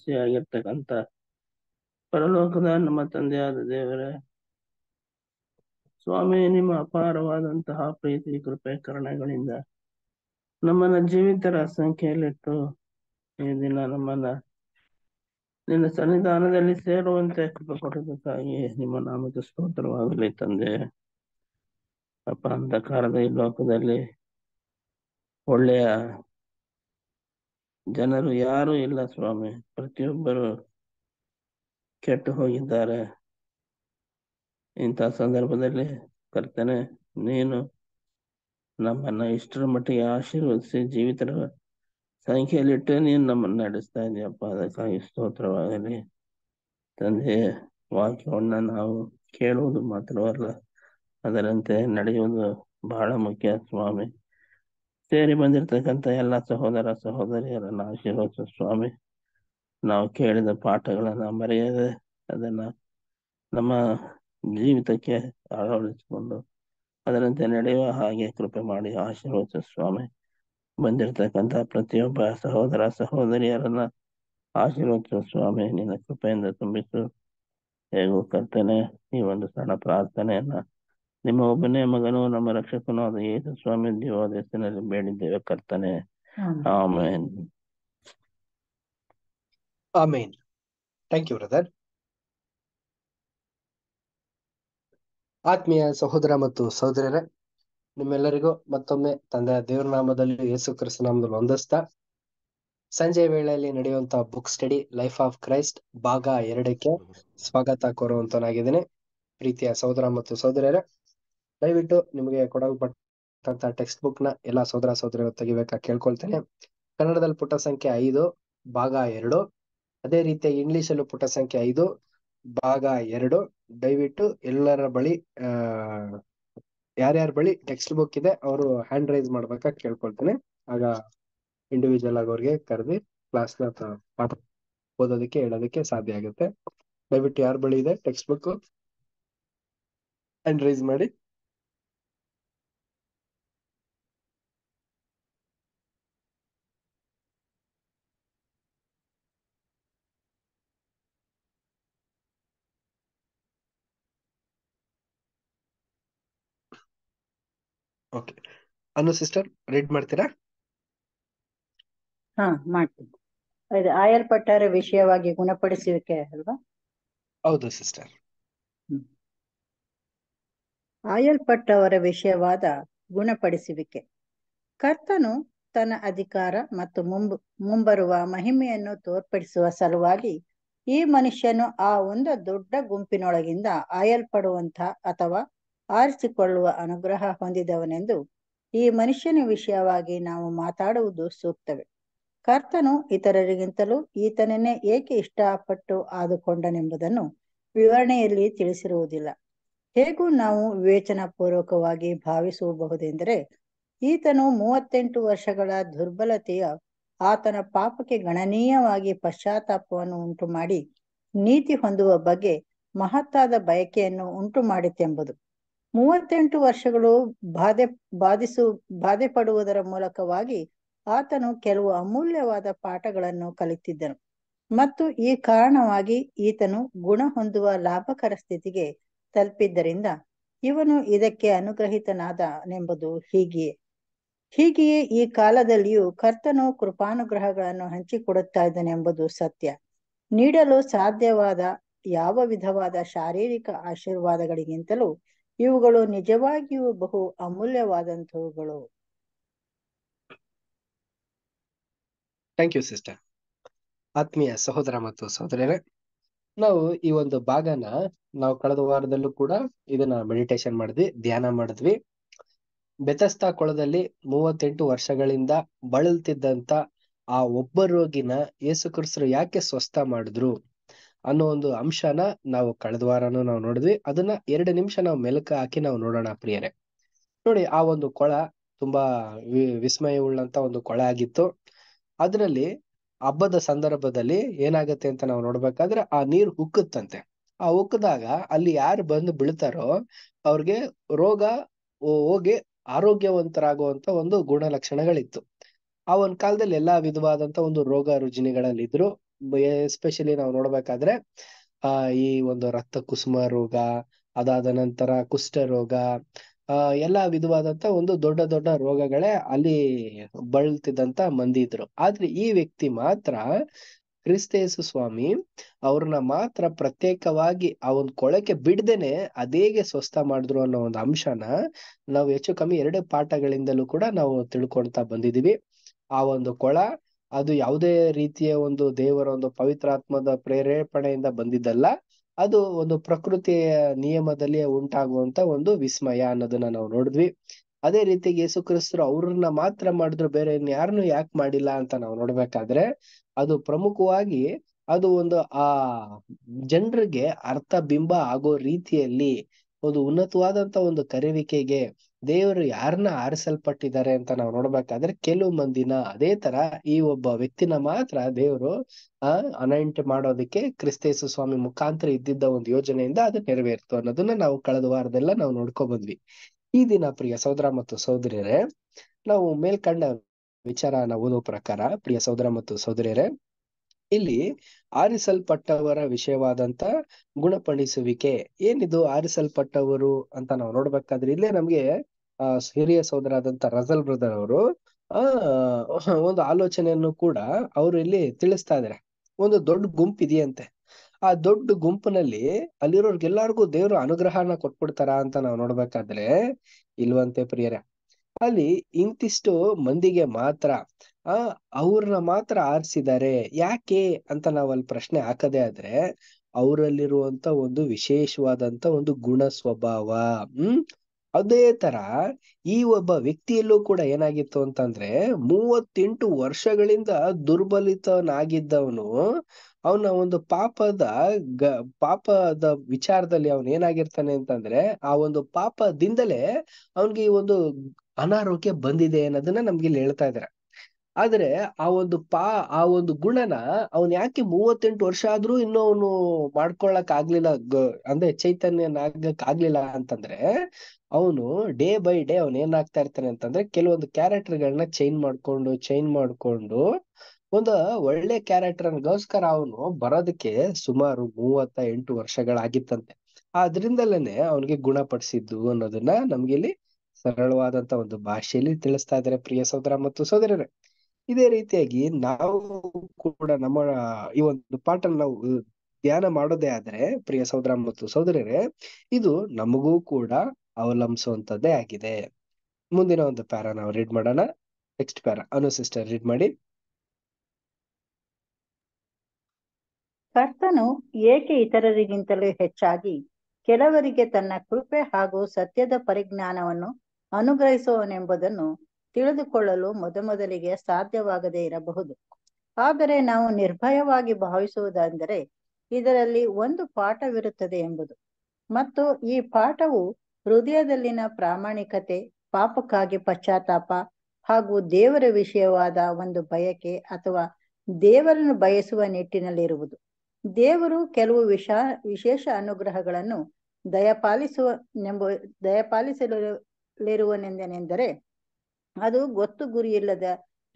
ಸಾಕ್ಷಿಯಾಗಿರ್ತಕ್ಕಂಥ ಪರಲೋಕದ ನಮ್ಮ ತಂದೆಯಾದ ದೇವರೇ ಸ್ವಾಮಿ ನಿಮ್ಮ ಅಪಾರವಾದಂತಹ ಪ್ರೀತಿ ಕೃಪೆ ಕರಣಗಳಿಂದ ನಮ್ಮನ್ನ ಜೀವಿತರ ಸಂಖ್ಯೆಯಲ್ಲಿಟ್ಟು ಈ ದಿನ ನಮ್ಮನ್ನ ನಿನ್ನ ಸನ್ನಿಧಾನದಲ್ಲಿ ಸೇರುವಂತೆ ಕೃಪೆ ಕೊಡೋದಕ್ಕಾಗಿ ನಿಮ್ಮ ನಾಮದ ಸ್ತೋತ್ರವಾಗಲಿ ತಂದೆ ಅಪ ಅಂಧಕಾರದ ಈ ಲೋಕದಲ್ಲಿ ಒಳ್ಳೆಯ ಜನರು ಯಾರು ಇಲ್ಲ ಸ್ವಾಮಿ ಪ್ರತಿಯೊಬ್ಬರು ಕೆಟ್ಟು ಹೋಗಿದ್ದಾರೆ ಇಂಥ ಸಂದರ್ಭದಲ್ಲಿ ಕರ್ತನೆ ನೀನು ನಮ್ಮನ್ನ ಇಷ್ಟರ ಮಟ್ಟಿಗೆ ಆಶೀರ್ವದಿಸಿ ಜೀವಿತರ ಸಂಖ್ಯೆಯಲ್ಲಿಟ್ಟು ನೀನು ನಮ್ಮನ್ನ ನಡೆಸ್ತಾ ಇದೆಯಪ್ಪ ಅದಕ್ಕಾಗಿ ಸ್ತೋತ್ರವಾಗಲಿ ತಂದೆ ವಾಕ್ಯವನ್ನ ನಾವು ಕೇಳುವುದು ಮಾತ್ರವಲ್ಲ ಅದರಂತೆ ನಡೆಯುವುದು ಬಹಳ ಮುಖ್ಯ ಸ್ವಾಮಿ ಸೇರಿ ಬಂದಿರತಕ್ಕಂಥ ಎಲ್ಲ ಸಹೋದರ ಸಹೋದರಿಯರನ್ನ ಆಶೀರ್ವಚ ಸ್ವಾಮಿ ನಾವು ಕೇಳಿದ ಪಾಠಗಳನ್ನು ಮರೆಯದೆ ಅದನ್ನ ನಮ್ಮ ಜೀವಿತಕ್ಕೆ ಅಳವಡಿಸಿಕೊಂಡು ಅದರಂತೆ ನಡೆಯುವ ಹಾಗೆ ಕೃಪೆ ಮಾಡಿ ಆಶೀರ್ವಚ ಸ್ವಾಮಿ ಬಂದಿರತಕ್ಕಂಥ ಪ್ರತಿಯೊಬ್ಬ ಸಹೋದರ ಸಹೋದರಿಯರನ್ನ ಆಶೀರ್ವಚ ಸ್ವಾಮಿ ನಿನ್ನ ಕೃಪೆಯಿಂದ ತುಂಬಿಸು ಹೇಗೂ ಕರ್ತೇನೆ ಈ ಒಂದು ಸಣ್ಣ ಪ್ರಾರ್ಥನೆಯನ್ನ ನಿಮ್ಮ ಒಬ್ಬನೇ ಮಗನು ನಮ್ಮ ರಕ್ಷಕನು ಆದ ಯೇಸು ಸ್ವಾಮಿ ದೇವಾದ ಹೆಸರಿನಲ್ಲಿ ಬೇಡಿದ್ದೇವೆ ಕರ್ತನೆ ಆಮೇನ್ ಆಮೇನ್ ಥ್ಯಾಂಕ್ ಯು ಬ್ರದರ್ ಆತ್ಮೀಯ ಸಹೋದರ ಮತ್ತು ಸಹೋದರರೇ ನಿಮ್ಮೆಲ್ಲರಿಗೂ ಮತ್ತೊಮ್ಮೆ ತಂದೆ ದೇವರ ನಾಮದಲ್ಲಿ ಯೇಸು ಕ್ರಿಸ್ತ ನಾಮದಲ್ಲಿ ಸಂಜೆ ವೇಳೆಯಲ್ಲಿ ನಡೆಯುವಂತಹ book study life of Christ ಭಾಗ ಎರಡಕ್ಕೆ ಸ್ವಾಗತ ಕೋರುವಂತನಾಗಿದ್ದೇನೆ ಪ್ರೀತಿಯ ಸಹೋದರ ಮತ್ತು ಸಹೋದರರೇ ದಯವಿಟ್ಟು ನಿಮಗೆ ಕೊಡಲ್ಪಟ್ಟಂತಹ ಟೆಕ್ಸ್ಟ್ ಬುಕ್ ನ ಎಲ್ಲಾ ಸೋದರ ಸೋದರಿಗಳು ತೆಗಿಬೇಕ ಕೇಳ್ಕೊಳ್ತೇನೆ ಕನ್ನಡದಲ್ಲಿ ಪುಟ ಸಂಖ್ಯೆ ಐದು ಭಾಗ ಎರಡು ಅದೇ ರೀತಿ ಇಂಗ್ಲಿಷ್ ಅಲ್ಲೂ ಪುಟ ಸಂಖ್ಯೆ ಐದು ಭಾಗ ಎರಡು ದಯವಿಟ್ಟು ಎಲ್ಲರ ಬಳಿ ಯಾರ್ಯಾರ ಬಳಿ ಟೆಕ್ಸ್ಟ್ ಬುಕ್ ಇದೆ ಅವರು ಹ್ಯಾಂಡ್ ರೈಸ್ ಮಾಡ್ಬೇಕಾ ಕೇಳ್ಕೊಳ್ತೇನೆ ಆಗ ಇಂಡಿವಿಜುವಲ್ ಆಗಿ ಅವ್ರಿಗೆ ಕರೆದಿ ಕ್ಲಾಸ್ ಪಾಠ ಓದೋದಕ್ಕೆ ಹೇಳೋದಕ್ಕೆ ಸಾಧ್ಯ ಆಗುತ್ತೆ ದಯವಿಟ್ಟು ಯಾರ ಬಳಿ ಇದೆ ಟೆಕ್ಸ್ಟ್ ಬುಕ್ ಹ್ಯಾಂಡ್ ರೈಸ್ ಮಾಡಿ ಓಕೆ ಸಿಸ್ಟರ್ ರೀಡ್ ಮಾಡ್ತೀರಾ ಹಾ ಮಾಡ್ತೀನಿ ಇದು ಆಯಲ್ಪಟ್ಟರ ವಿಷಯವಾಗಿ ಗುಣಪಡಿಸುವಿಕೆ ಅಲ್ವಾ ಹೌದು ಸಿಸ್ಟರ್ ಆಯಲ್ಪಟ್ಟವರ ವಿಷಯವಾದ ಗುಣಪಡಿಸುವಿಕೆ ಕರ್ತನು ತನ್ನ ಅಧಿಕಾರ ಮತ್ತು ಮುಂಬ ಮುಂಬರುವ ಮಹಿಮೆಯನ್ನು ತೋರ್ಪಡಿಸುವ ಸಲುವಾಗಿ ಈ ಮನುಷ್ಯನು ಆ ಒಂದು ದೊಡ್ಡ ಗುಂಪಿನೊಳಗಿಂದ ಆಯಲ್ಪಡುವಂತಹ ಅಥವಾ ಆರಿಸಿಕೊಳ್ಳುವ ಅನುಗ್ರಹ ಹೊಂದಿದವನೆಂದು ಈ ಮನುಷ್ಯನ ವಿಷಯವಾಗಿ ನಾವು ಮಾತಾಡುವುದು ಸೂಕ್ತವೇ ಕರ್ತನು ಇತರರಿಗಿಂತಲೂ ಈತನನ್ನೇ ಏಕೆ ಇಷ್ಟಪಟ್ಟು ಆದುಕೊಂಡನೆಂಬುದನ್ನು ವಿವರಣೆಯಲ್ಲಿ ತಿಳಿಸಿರುವುದಿಲ್ಲ ಹೇಗೂ ನಾವು ಪೂರ್ವಕವಾಗಿ ಭಾವಿಸಬಹುದೆಂದರೆ ಈತನು ಮೂವತ್ತೆಂಟು ವರ್ಷಗಳ ದುರ್ಬಲತೆಯ ಆತನ ಪಾಪಕ್ಕೆ ಗಣನೀಯವಾಗಿ ಪಶ್ಚಾತ್ತಾಪವನ್ನು ಉಂಟು ಮಾಡಿ ನೀತಿ ಹೊಂದುವ ಬಗ್ಗೆ ಮಹತ್ತಾದ ಬಯಕೆಯನ್ನು ಉಂಟು ಮಾಡಿತೆಂಬುದು ಮೂವತ್ತೆಂಟು ವರ್ಷಗಳು ಬಾಧೆ ಬಾಧಿಸು ಬಾಧೆ ಪಡುವುದರ ಮೂಲಕವಾಗಿ ಆತನು ಕೆಲವು ಅಮೂಲ್ಯವಾದ ಪಾಠಗಳನ್ನು ಕಲಿತಿದ್ದನು ಮತ್ತು ಈ ಕಾರಣವಾಗಿ ಈತನು ಗುಣ ಹೊಂದುವ ಲಾಭಕರ ಸ್ಥಿತಿಗೆ ತಲುಪಿದ್ದರಿಂದ ಇವನು ಇದಕ್ಕೆ ಅನುಗ್ರಹಿತನಾದನೆಂಬುದು ಹೀಗೆಯೇ ಹೀಗೆಯೇ ಈ ಕಾಲದಲ್ಲಿಯೂ ಕರ್ತನು ಕೃಪಾನುಗ್ರಹಗಳನ್ನು ಹಂಚಿಕೊಡುತ್ತಾ ಇದ್ದನೆಂಬುದು ಸತ್ಯ ನೀಡಲು ಸಾಧ್ಯವಾದ ಯಾವ ವಿಧವಾದ ಶಾರೀರಿಕ ಆಶೀರ್ವಾದಗಳಿಗಿಂತಲೂ ಇವುಗಳು ನಿಜವಾಗಿಯೂ ಬಹು ಅಮೂಲ್ಯವಾದಂಥವುಗಳು ಥ್ಯಾಂಕ್ ಯು ಸಿಸ್ಟರ್ ಆತ್ಮೀಯ ಸಹೋದರ ಮತ್ತು ಸಹೋದರರೇ ನಾವು ಈ ಒಂದು ಭಾಗನ ನಾವು ಕಳೆದ ವಾರದಲ್ಲೂ ಕೂಡ ಇದನ್ನ ಮೆಡಿಟೇಷನ್ ಮಾಡಿದ್ವಿ ಧ್ಯಾನ ಮಾಡಿದ್ವಿ ಬೆತಸ್ತಾ ಕೊಳದಲ್ಲಿ ಮೂವತ್ತೆಂಟು ವರ್ಷಗಳಿಂದ ಬಳಲ್ತಿದ್ದಂತ ಆ ಒಬ್ಬ ರೋಗಿನ ಯೇಸು ಯಾಕೆ ಸ್ವಸ್ಥ ಮಾಡಿದ್ರು ಅನ್ನೋ ಒಂದು ಅಂಶನ ನಾವು ಕಳೆದ ವಾರನೂ ನಾವು ನೋಡಿದ್ವಿ ಅದನ್ನ ಎರಡು ನಿಮಿಷ ನಾವು ಮೆಲುಕ ಹಾಕಿ ನಾವು ನೋಡೋಣ ಪ್ರಿಯರೇ ನೋಡಿ ಆ ಒಂದು ಕೊಳ ತುಂಬಾ ವಿಸ್ಮಯ ಉಳ್ಳಂತ ಒಂದು ಕೊಳ ಆಗಿತ್ತು ಅದರಲ್ಲಿ ಹಬ್ಬದ ಸಂದರ್ಭದಲ್ಲಿ ಏನಾಗತ್ತೆ ಅಂತ ನಾವು ನೋಡ್ಬೇಕಾದ್ರೆ ಆ ನೀರ್ ಉಕ್ಕುತ್ತಂತೆ ಆ ಉಕ್ಕದಾಗ ಅಲ್ಲಿ ಯಾರು ಬಂದು ಬೀಳ್ತಾರೋ ಅವ್ರಿಗೆ ರೋಗ ಹೋಗಿ ಆರೋಗ್ಯವಂತರಾಗುವಂತ ಒಂದು ಗುಣಲಕ್ಷಣಗಳಿತ್ತು ಆ ಒಂದ್ ಕಾಲದಲ್ಲಿ ಎಲ್ಲಾ ವಿಧವಾದಂತ ಒಂದು ರೋಗ ರುಜಿನಿಗಳಲ್ಲಿ ಇದ್ರು ಎಸ್ಪೆಷಲಿ ನಾವು ನೋಡ್ಬೇಕಾದ್ರೆ ಆ ಈ ಒಂದು ರಕ್ತ ಕುಸುಮ ರೋಗ ಅದಾದ ನಂತರ ಕುಷ್ಠ ರೋಗ ಎಲ್ಲ ವಿಧವಾದಂತ ಒಂದು ದೊಡ್ಡ ದೊಡ್ಡ ರೋಗಗಳೇ ಅಲ್ಲಿ ಬಳಲ್ತಿದ್ದಂತ ಮಂದಿ ಇದ್ರು ಆದ್ರೆ ಈ ವ್ಯಕ್ತಿ ಮಾತ್ರ ಕ್ರಿಸ್ತೇಸು ಸ್ವಾಮಿ ಅವ್ರನ್ನ ಮಾತ್ರ ಪ್ರತ್ಯೇಕವಾಗಿ ಆ ಒಂದು ಕೊಳಕೆ ಬಿಡ್ದೇನೆ ಅದೇಗೆ ಸ್ವಸ್ಥ ಮಾಡಿದ್ರು ಅನ್ನೋ ಒಂದು ಅಂಶನ ನಾವು ಹೆಚ್ಚು ಕಮ್ಮಿ ಎರಡು ಪಾಠಗಳಿಂದಲೂ ಕೂಡ ನಾವು ತಿಳ್ಕೊಳ್ತಾ ಬಂದಿದೀವಿ ಆ ಒಂದು ಕೊಳ ಅದು ಯಾವುದೇ ರೀತಿಯ ಒಂದು ದೇವರ ಒಂದು ಪವಿತ್ರಾತ್ಮದ ಪ್ರೇರೇಪಣೆಯಿಂದ ಬಂದಿದ್ದಲ್ಲ ಅದು ಒಂದು ಪ್ರಕೃತಿಯ ನಿಯಮದಲ್ಲಿ ಉಂಟಾಗುವಂತ ಒಂದು ವಿಸ್ಮಯ ಅನ್ನೋದನ್ನ ನಾವು ನೋಡಿದ್ವಿ ಅದೇ ರೀತಿ ಯೇಸು ಕ್ರಿಸ್ತರು ಅವ್ರನ್ನ ಮಾತ್ರ ಮಾಡಿದ್ರು ಬೇರೆ ಯಾರನ್ನು ಯಾಕೆ ಮಾಡಿಲ್ಲ ಅಂತ ನಾವು ನೋಡ್ಬೇಕಾದ್ರೆ ಅದು ಪ್ರಮುಖವಾಗಿ ಅದು ಒಂದು ಆ ಜನರಿಗೆ ಅರ್ಥ ಬಿಂಬ ಆಗೋ ರೀತಿಯಲ್ಲಿ ಒಂದು ಉನ್ನತವಾದಂತ ಒಂದು ಕರೆವಿಕೆಗೆ ದೇವರು ಯಾರನ್ನ ಆರಿಸಲ್ಪಟ್ಟಿದ್ದಾರೆ ಅಂತ ನಾವು ನೋಡ್ಬೇಕಾದ್ರೆ ಕೆಲವು ಮಂದಿನ ಅದೇ ತರ ಈ ಒಬ್ಬ ವ್ಯಕ್ತಿನ ಮಾತ್ರ ದೇವರು ಆ ಅನಾಯಿಂಟ್ ಮಾಡೋದಕ್ಕೆ ಕ್ರಿಸ್ತೇಸು ಸ್ವಾಮಿ ಮುಖಾಂತರ ಇದ್ದಿದ್ದ ಒಂದು ಯೋಜನೆಯಿಂದ ಅದು ನೆರವೇರ್ತು ಅನ್ನೋದನ್ನ ನಾವು ಕಳೆದ ವಾರದೆಲ್ಲ ನಾವು ನೋಡ್ಕೊಂಡ್ ಬಂದ್ವಿ ಈ ದಿನ ಪ್ರಿಯ ಸಹೋದರ ಮತ್ತು ಸಹೋದರಿಯರೇ ನಾವು ಮೇಲ್ಕಂಡ ವಿಚಾರನ ಓದೋ ಪ್ರಕಾರ ಪ್ರಿಯ ಸಹೋದರ ಮತ್ತು ಸಹೋದರಿಯರೇ ಇಲ್ಲಿ ಆರಿಸಲ್ಪಟ್ಟವರ ವಿಷಯವಾದಂತ ಗುಣಪಡಿಸುವಿಕೆ ಏನಿದು ಆರಿಸಲ್ಪಟ್ಟವರು ಅಂತ ನಾವು ನೋಡ್ಬೇಕಾದ್ರೆ ಇಲ್ಲೇ ನಮ್ಗೆ ಆ ಹಿರಿಯ ಸೋದರಾದಂತ ರಜಲ್ ಬ್ರದರ್ ಅವರು ಆ ಒಂದು ಆಲೋಚನೆಯನ್ನು ಕೂಡ ಅವರು ಇಲ್ಲಿ ತಿಳಿಸ್ತಾ ಇದಾರೆ ಒಂದು ದೊಡ್ಡ ಗುಂಪಿದೆಯಂತೆ ಆ ದೊಡ್ಡ ಗುಂಪಿನಲ್ಲಿ ಅಲ್ಲಿರೋರ್ಗೆಲ್ಲಾರ್ಗು ದೇವ್ರ ಅನುಗ್ರಹನ ಕೊಟ್ಬಿಡ್ತಾರ ಅಂತ ನಾವು ನೋಡ್ಬೇಕಾದ್ರೆ ಇಲ್ವಂತೆ ಪ್ರಿಯರೇ ಅಲ್ಲಿ ಇಂತಿಷ್ಟು ಮಂದಿಗೆ ಮಾತ್ರ ಆ! ಅವ್ರನ್ನ ಮಾತ್ರ ಆರ್ಸಿದಾರೆ ಯಾಕೆ ಅಂತ ನಾವಲ್ಲಿ ಪ್ರಶ್ನೆ ಹಾಕದೇ ಆದ್ರೆ, ಅವರಲ್ಲಿರುವಂತ ಒಂದು ವಿಶೇಷವಾದಂತ ಒಂದು ಗುಣ ಸ್ವಭಾವ. ಹ್ಮ್. ಅದೇ ತರ ಈ ಒಬ್ಬ ವ್ಯಕ್ತಿಯಲ್ಲೂ ಕೂಡ ಏನಾಗಿತ್ತು ಅಂತಂದ್ರೆ, ಮೂವತ್ತೆಂಟು ವರ್ಷಗಳಿಂದ ದುರ್ಬಲಿತನಾಗಿದ್ದವನು, ಅವನ ಒಂದು ಪಾಪದ ಗ ಪಾಪದ ವಿಚಾರದಲ್ಲಿ ಅವನ್ ಏನಾಗಿರ್ತಾನೆ ಅಂತಂದ್ರೆ, ಆ ಒಂದು ಪಾಪದಿಂದಲೇ ಅವನಿಗೆ ಈ ಒಂದು ಅನಾರೋಗ್ಯ ಬಂದಿದೆ ಅನ್ನೋದನ್ನ ನಮ್ಗಿಲ್ ಹೇಳ್ತಾ ಇದ್ದಾರೆ. ಆದರೆ ಆ ಒಂದು ಪಾ ಆ ಒಂದು ಗುಣನ ಅವನ್ ಯಾಕೆ ಮೂವತ್ತೆಂಟು ವರ್ಷ ಆದ್ರೂ ಇನ್ನೂ ಅವನು ಮಾಡ್ಕೊಳಕ್ ಆಗ್ಲಿಲ್ಲ ಅಂದ್ರೆ ಚೈತನ್ಯನಾಗಕ್ ಆಗ್ಲಿಲ್ಲ ಅಂತಂದ್ರೆ ಅವನು ಡೇ ಬೈ ಡೇ ಅವನ್ ಏನಾಗ್ತಾ ಇರ್ತಾನೆ ಅಂತಂದ್ರೆ ಕೆಲವೊಂದು ಕ್ಯಾರೆಕ್ಟರ್ ಗಳನ್ನ ಚೇಂಜ್ ಮಾಡ್ಕೊಂಡು ಚೇಂಜ್ ಮಾಡ್ಕೊಂಡು ಒಂದು ಒಳ್ಳೆ ಕ್ಯಾರೆಕ್ಟರ್ ಅನ್ಗೋಸ್ಕರ ಅವನು ಬರೋದಕ್ಕೆ ಸುಮಾರು ಮೂವತ್ತ ಎಂಟು ವರ್ಷಗಳಾಗಿತ್ತಂತೆ ಆದ್ರಿಂದಲೇನೆ ಅವನಿಗೆ ಗುಣಪಡಿಸಿದ್ದು ಅನ್ನೋದನ್ನ ನಮ್ಗೆ ಇಲ್ಲಿ ಸರಳವಾದಂತ ಒಂದು ಭಾಷೆಯಲ್ಲಿ ತಿಳಿಸ್ತಾ ಇದ್ದಾರೆ ಪ್ರಿಯ ಸೋದರ ಮತ್ತು ಸಹೋದರರೇ ಇದೇ ರೀತಿಯಾಗಿ ನಾವು ಕೂಡ ನಮ್ಮ ಈ ಒಂದು ಪಾಠ ನಾವು ಧ್ಯಾನ ಮಾಡೋದೇ ಆದ್ರೆ ಪ್ರಿಯ ಸಹೋದರ ಮತ್ತು ಸಹೋದರರೇ ಇದು ನಮಗೂ ಕೂಡ ಅವಲಂಬಿಸುವಂತದ್ದೇ ಆಗಿದೆ ಮುಂದಿನ ಒಂದು ಪ್ಯಾರಾ ನಾವು ರೀಡ್ ಮಾಡೋಣ next para Anu sister read ಮಾಡಿ ಕರ್ತನು ಏಕೆ ಇತರರಿಗಿಂತಲೂ ಹೆಚ್ಚಾಗಿ ಕೆಲವರಿಗೆ ತನ್ನ ಕೃಪೆ ಹಾಗೂ ಸತ್ಯದ ಪರಿಜ್ಞಾನವನ್ನು ಅನುಗ್ರಹಿಸುವನೆಂಬುದನ್ನು ತಿಳಿದುಕೊಳ್ಳಲು ಮೊದಮೊದಲಿಗೆ ಸಾಧ್ಯವಾಗದೇ ಇರಬಹುದು ಆದರೆ ನಾವು ನಿರ್ಭಯವಾಗಿ ಭಾವಿಸುವುದೆಂದರೆ ಇದರಲ್ಲಿ ಒಂದು ಪಾಠವಿರುತ್ತದೆ ಎಂಬುದು ಮತ್ತು ಈ ಪಾಠವು ಹೃದಯದಲ್ಲಿನ ಪ್ರಾಮಾಣಿಕತೆ ಪಾಪಕ್ಕಾಗಿ ಪಶ್ಚಾತ್ತಾಪ ಹಾಗೂ ದೇವರ ವಿಷಯವಾದ ಒಂದು ಬಯಕೆ ಅಥವಾ ದೇವರನ್ನು ಬಯಸುವ ನಿಟ್ಟಿನಲ್ಲಿರುವುದು ದೇವರು ಕೆಲವು ವಿಶಾ ವಿಶೇಷ ಅನುಗ್ರಹಗಳನ್ನು ದಯಪಾಲಿಸುವ ದಯಪಾಲಿಸಲಿರುವನೆಂದನೆಂದರೆ ಅದು ಗೊತ್ತು ಗುರಿಯಿಲ್ಲದ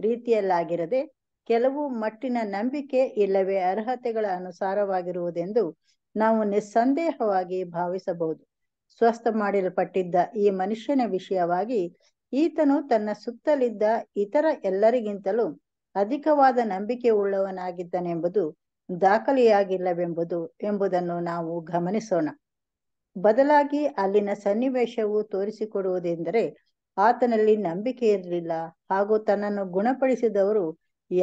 ರೀತಿಯಲ್ಲಾಗಿರದೆ ಕೆಲವು ಮಟ್ಟಿನ ನಂಬಿಕೆ ಇಲ್ಲವೇ ಅರ್ಹತೆಗಳ ಅನುಸಾರವಾಗಿರುವುದೆಂದು ನಾವು ನಿಸ್ಸಂದೇಹವಾಗಿ ಭಾವಿಸಬಹುದು ಸ್ವಸ್ಥ ಮಾಡಲ್ಪಟ್ಟಿದ್ದ ಈ ಮನುಷ್ಯನ ವಿಷಯವಾಗಿ ಈತನು ತನ್ನ ಸುತ್ತಲಿದ್ದ ಇತರ ಎಲ್ಲರಿಗಿಂತಲೂ ಅಧಿಕವಾದ ನಂಬಿಕೆ ಉಳ್ಳವನಾಗಿದ್ದನೆಂಬುದು ದಾಖಲೆಯಾಗಿಲ್ಲವೆಂಬುದು ಎಂಬುದನ್ನು ನಾವು ಗಮನಿಸೋಣ ಬದಲಾಗಿ ಅಲ್ಲಿನ ಸನ್ನಿವೇಶವು ತೋರಿಸಿಕೊಡುವುದೆಂದರೆ ಆತನಲ್ಲಿ ನಂಬಿಕೆ ಇರಲಿಲ್ಲ ಹಾಗೂ ತನ್ನನ್ನು ಗುಣಪಡಿಸಿದವರು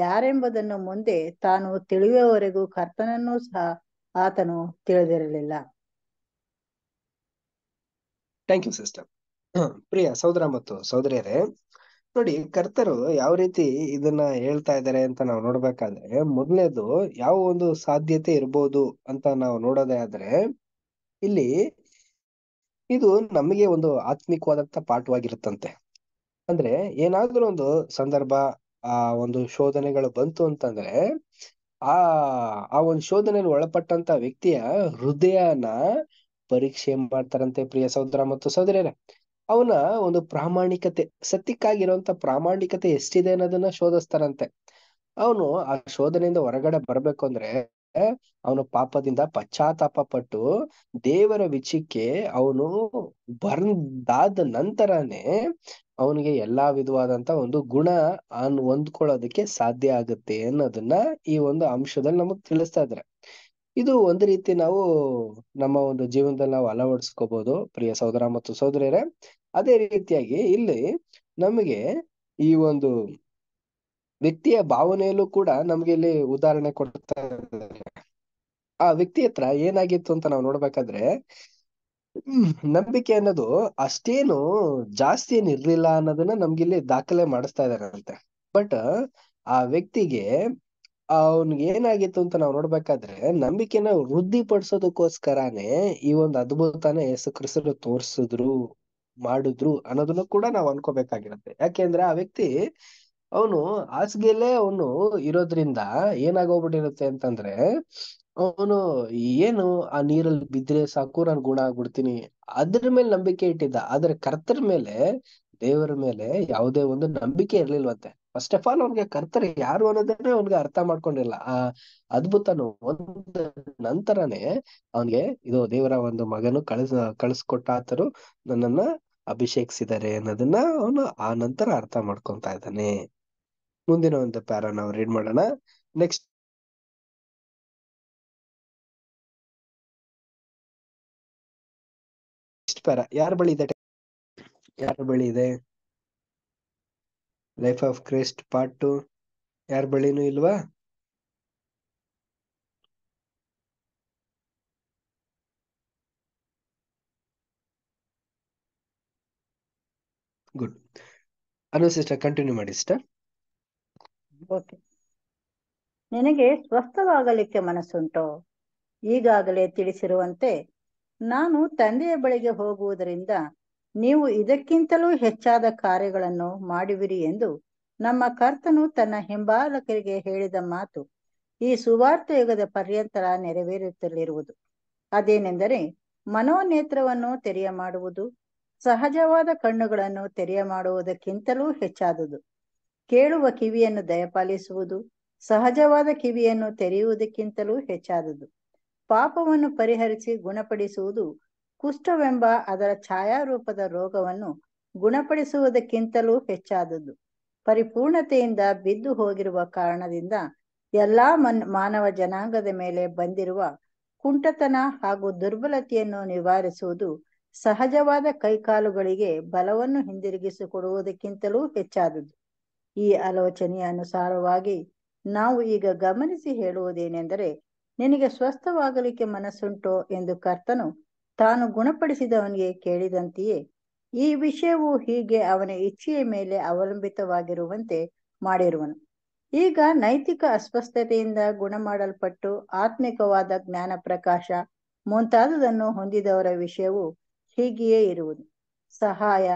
ಯಾರೆಂಬುದನ್ನು ಮುಂದೆ ತಾನು ತಿಳಿಯುವವರೆಗೂ ಕರ್ತನನ್ನು ಸಹ ಆತನು ತಿಳಿದಿರಲಿಲ್ಲ ಥ್ಯಾಂಕ್ ಯು ಸಿಸ್ಟರ್ ಪ್ರಿಯ ಸಹೋದರ ಮತ್ತು ಸಹೋದರಿಯರೇ ನೋಡಿ ಕರ್ತರು ಯಾವ ರೀತಿ ಇದನ್ನ ಹೇಳ್ತಾ ಇದ್ದಾರೆ ಅಂತ ನಾವು ನೋಡ್ಬೇಕಾದ್ರೆ ಮೊದಲನೇದು ಯಾವ ಒಂದು ಸಾಧ್ಯತೆ ಇರ್ಬೋದು ಅಂತ ನಾವು ನೋಡೋದೇ ಆದ್ರೆ ಇಲ್ಲಿ ಇದು ನಮಗೆ ಒಂದು ಆತ್ಮಿಕವಾದಂತ ಪಾಠವಾಗಿರುತ್ತಂತೆ ಅಂದ್ರೆ ಏನಾದ್ರೂ ಒಂದು ಸಂದರ್ಭ ಆ ಒಂದು ಶೋಧನೆಗಳು ಬಂತು ಅಂತಂದ್ರೆ ಆ ಆ ಒಂದು ಶೋಧನೆಯಲ್ಲಿ ಒಳಪಟ್ಟಂತ ವ್ಯಕ್ತಿಯ ಹೃದಯನ ಪರೀಕ್ಷೆ ಮಾಡ್ತಾರಂತೆ ಪ್ರಿಯ ಸಹೋದರ ಮತ್ತು ಸಹೋದರಿಯರೇ ಅವನ ಒಂದು ಪ್ರಾಮಾಣಿಕತೆ ಸತ್ಯಕ್ಕಾಗಿರುವಂತ ಪ್ರಾಮಾಣಿಕತೆ ಎಷ್ಟಿದೆ ಅನ್ನೋದನ್ನ ಶೋಧಿಸ್ತಾರಂತೆ ಅವನು ಆ ಶೋಧನೆಯಿಂದ ಹೊರಗಡೆ ಬರ್ಬೇಕು ಅಂದ್ರೆ ಅವನು ಪಾಪದಿಂದ ಪಶ್ಚಾತ್ತಾಪ ಪಟ್ಟು ದೇವರ ವಿಚಕ್ಕೆ ಅವನು ಬರ್ದಾದ ನಂತರನೇ ಅವನಿಗೆ ಎಲ್ಲಾ ವಿಧವಾದಂತ ಒಂದು ಗುಣ ಅನ್ ಹೊಂದ್ಕೊಳ್ಳೋದಕ್ಕೆ ಸಾಧ್ಯ ಆಗುತ್ತೆ ಅನ್ನೋದನ್ನ ಈ ಒಂದು ಅಂಶದಲ್ಲಿ ನಮಗ್ ತಿಳಿಸ್ತಾ ಇದ್ರೆ ಇದು ಒಂದ್ ರೀತಿ ನಾವು ನಮ್ಮ ಒಂದು ಜೀವನದಲ್ಲಿ ನಾವು ಅಳವಡಿಸ್ಕೋಬಹುದು ಪ್ರಿಯ ಸಹೋದರ ಮತ್ತು ಸಹೋದರಿಯರೇ ಅದೇ ರೀತಿಯಾಗಿ ಇಲ್ಲಿ ನಮಗೆ ಈ ಒಂದು ವ್ಯಕ್ತಿಯ ಭಾವನೆಯಲ್ಲೂ ಕೂಡ ನಮ್ಗೆ ಇಲ್ಲಿ ಉದಾಹರಣೆ ಕೊಡ್ತಾ ಇದ್ದಾರೆ ಆ ವ್ಯಕ್ತಿ ಹತ್ರ ಏನಾಗಿತ್ತು ಅಂತ ನಾವು ನೋಡ್ಬೇಕಾದ್ರೆ ನಂಬಿಕೆ ಅನ್ನೋದು ಅಷ್ಟೇನು ಜಾಸ್ತಿ ಏನ್ ಇರ್ಲಿಲ್ಲ ಅನ್ನೋದನ್ನ ಇಲ್ಲಿ ದಾಖಲೆ ಮಾಡಿಸ್ತಾ ಇದಾರಂತೆ ಬಟ್ ಆ ವ್ಯಕ್ತಿಗೆ ಅವನ್ಗೆ ಏನಾಗಿತ್ತು ಅಂತ ನಾವು ನೋಡ್ಬೇಕಾದ್ರೆ ನಂಬಿಕೆನ ವೃದ್ಧಿಪಡಿಸೋದಕ್ಕೋಸ್ಕರನೇ ಈ ಒಂದು ಅದ್ಭುತನ ಹೆಸರು ಕ್ರಿಸ್ತರು ತೋರ್ಸಿದ್ರು ಮಾಡಿದ್ರು ಅನ್ನೋದನ್ನು ಕೂಡ ನಾವು ಅನ್ಕೋಬೇಕಾಗಿರುತ್ತೆ ಯಾಕೆಂದ್ರೆ ಆ ವ್ಯಕ್ತಿ ಅವನು ಹಾಸಿಗೆಲೇ ಅವನು ಇರೋದ್ರಿಂದ ಏನಾಗೋಗ್ಬಿಟ್ಟಿರುತ್ತೆ ಅಂತಂದ್ರೆ ಅವನು ಏನು ಆ ನೀರಲ್ಲಿ ಬಿದ್ರೆ ಸಾಕು ನಾನು ಗುಣ ಆಗ್ಬಿಡ್ತೀನಿ ಅದ್ರ ಮೇಲೆ ನಂಬಿಕೆ ಇಟ್ಟಿದ್ದ ಆದ್ರೆ ಕರ್ತರ ಮೇಲೆ ದೇವರ ಮೇಲೆ ಯಾವುದೇ ಒಂದು ನಂಬಿಕೆ ಇರ್ಲಿಲ್ವಂತೆ ಫಸ್ಟ್ ಆಫ್ ಆಲ್ ಅವ್ನಿಗೆ ಕರ್ತರ ಯಾರು ಅನ್ನೋದನ್ನೇ ಅವನ್ಗೆ ಅರ್ಥ ಮಾಡ್ಕೊಂಡಿಲ್ಲ ಆ ಅದ್ಭುತನು ಒಂದ್ ನಂತರನೇ ಅವನ್ಗೆ ಇದು ದೇವರ ಒಂದು ಮಗನು ಕಳಿಸ್ ಕಳಿಸ್ಕೊಟ್ಟ ನನ್ನನ್ನ ಅಭಿಷೇಕಿಸಿದ್ದಾರೆ ಅನ್ನೋದನ್ನ ಅವನು ಆ ನಂತರ ಅರ್ಥ ಮಾಡ್ಕೊಂತ ಇದ್ದಾನೆ ಮುಂದಿನ ಒಂದು ಪ್ಯಾರ ನಾವು ರೀಡ್ ಮಾಡೋಣ ನೆಕ್ಸ್ಟ್ ಪ್ಯಾರ ಯಾರ ಬಳಿ ಇದೆ ಯಾರ ಬಳಿ ಇದೆ life of Christ part two ಯಾರ ಬಳಿನೂ ಇಲ್ವಾ ಗುಡ್ ಅನು ಸಿಸ್ಟರ್ ಕಂಟಿನ್ಯೂ ಮಾಡಿ ಸಿಸ್ಟರ್ ಓಕೆ ನಿನಗೆ ಸ್ವಸ್ಥವಾಗಲಿಕ್ಕೆ ಮನಸ್ಸುಂಟೋ ಈಗಾಗಲೇ ತಿಳಿಸಿರುವಂತೆ ನಾನು ತಂದೆಯ ಬಳಿಗೆ ಹೋಗುವುದರಿಂದ ನೀವು ಇದಕ್ಕಿಂತಲೂ ಹೆಚ್ಚಾದ ಕಾರ್ಯಗಳನ್ನು ಮಾಡುವಿರಿ ಎಂದು ನಮ್ಮ ಕರ್ತನು ತನ್ನ ಹಿಂಬಾಲಕರಿಗೆ ಹೇಳಿದ ಮಾತು ಈ ಸುವಾರ್ತ ಯುಗದ ಪರ್ಯಂತರ ನೆರವೇರುತ್ತಲಿರುವುದು ಅದೇನೆಂದರೆ ಮನೋನೇತ್ರವನ್ನು ತೆರೆಯ ಮಾಡುವುದು ಸಹಜವಾದ ಕಣ್ಣುಗಳನ್ನು ತೆರೆಯ ಮಾಡುವುದಕ್ಕಿಂತಲೂ ಹೆಚ್ಚಾದುದು ಕೇಳುವ ಕಿವಿಯನ್ನು ದಯಪಾಲಿಸುವುದು ಸಹಜವಾದ ಕಿವಿಯನ್ನು ತೆರೆಯುವುದಕ್ಕಿಂತಲೂ ಹೆಚ್ಚಾದದು ಪಾಪವನ್ನು ಪರಿಹರಿಸಿ ಗುಣಪಡಿಸುವುದು ಕುಷ್ಠವೆಂಬ ಅದರ ಛಾಯಾರೂಪದ ರೋಗವನ್ನು ಗುಣಪಡಿಸುವುದಕ್ಕಿಂತಲೂ ಹೆಚ್ಚಾದದ್ದು ಪರಿಪೂರ್ಣತೆಯಿಂದ ಬಿದ್ದು ಹೋಗಿರುವ ಕಾರಣದಿಂದ ಎಲ್ಲಾ ಮನ್ ಮಾನವ ಜನಾಂಗದ ಮೇಲೆ ಬಂದಿರುವ ಕುಂಟತನ ಹಾಗೂ ದುರ್ಬಲತೆಯನ್ನು ನಿವಾರಿಸುವುದು ಸಹಜವಾದ ಕೈಕಾಲುಗಳಿಗೆ ಬಲವನ್ನು ಹಿಂದಿರುಗಿಸಿಕೊಡುವುದಕ್ಕಿಂತಲೂ ಹೆಚ್ಚಾದದ್ದು ಈ ಆಲೋಚನೆಯ ಅನುಸಾರವಾಗಿ ನಾವು ಈಗ ಗಮನಿಸಿ ಹೇಳುವುದೇನೆಂದರೆ ನಿನಗೆ ಸ್ವಸ್ಥವಾಗಲಿಕ್ಕೆ ಮನಸ್ಸುಂಟೋ ಎಂದು ಕರ್ತನು ತಾನು ಗುಣಪಡಿಸಿದವನಿಗೆ ಕೇಳಿದಂತೆಯೇ ಈ ವಿಷಯವು ಹೀಗೆ ಅವನ ಇಚ್ಛೆಯ ಮೇಲೆ ಅವಲಂಬಿತವಾಗಿರುವಂತೆ ಮಾಡಿರುವನು ಈಗ ನೈತಿಕ ಅಸ್ವಸ್ಥತೆಯಿಂದ ಗುಣ ಮಾಡಲ್ಪಟ್ಟು ಆತ್ಮಿಕವಾದ ಜ್ಞಾನ ಪ್ರಕಾಶ ಮುಂತಾದದನ್ನು ಹೊಂದಿದವರ ವಿಷಯವು ಹೀಗೆಯೇ ಇರುವುದು ಸಹಾಯ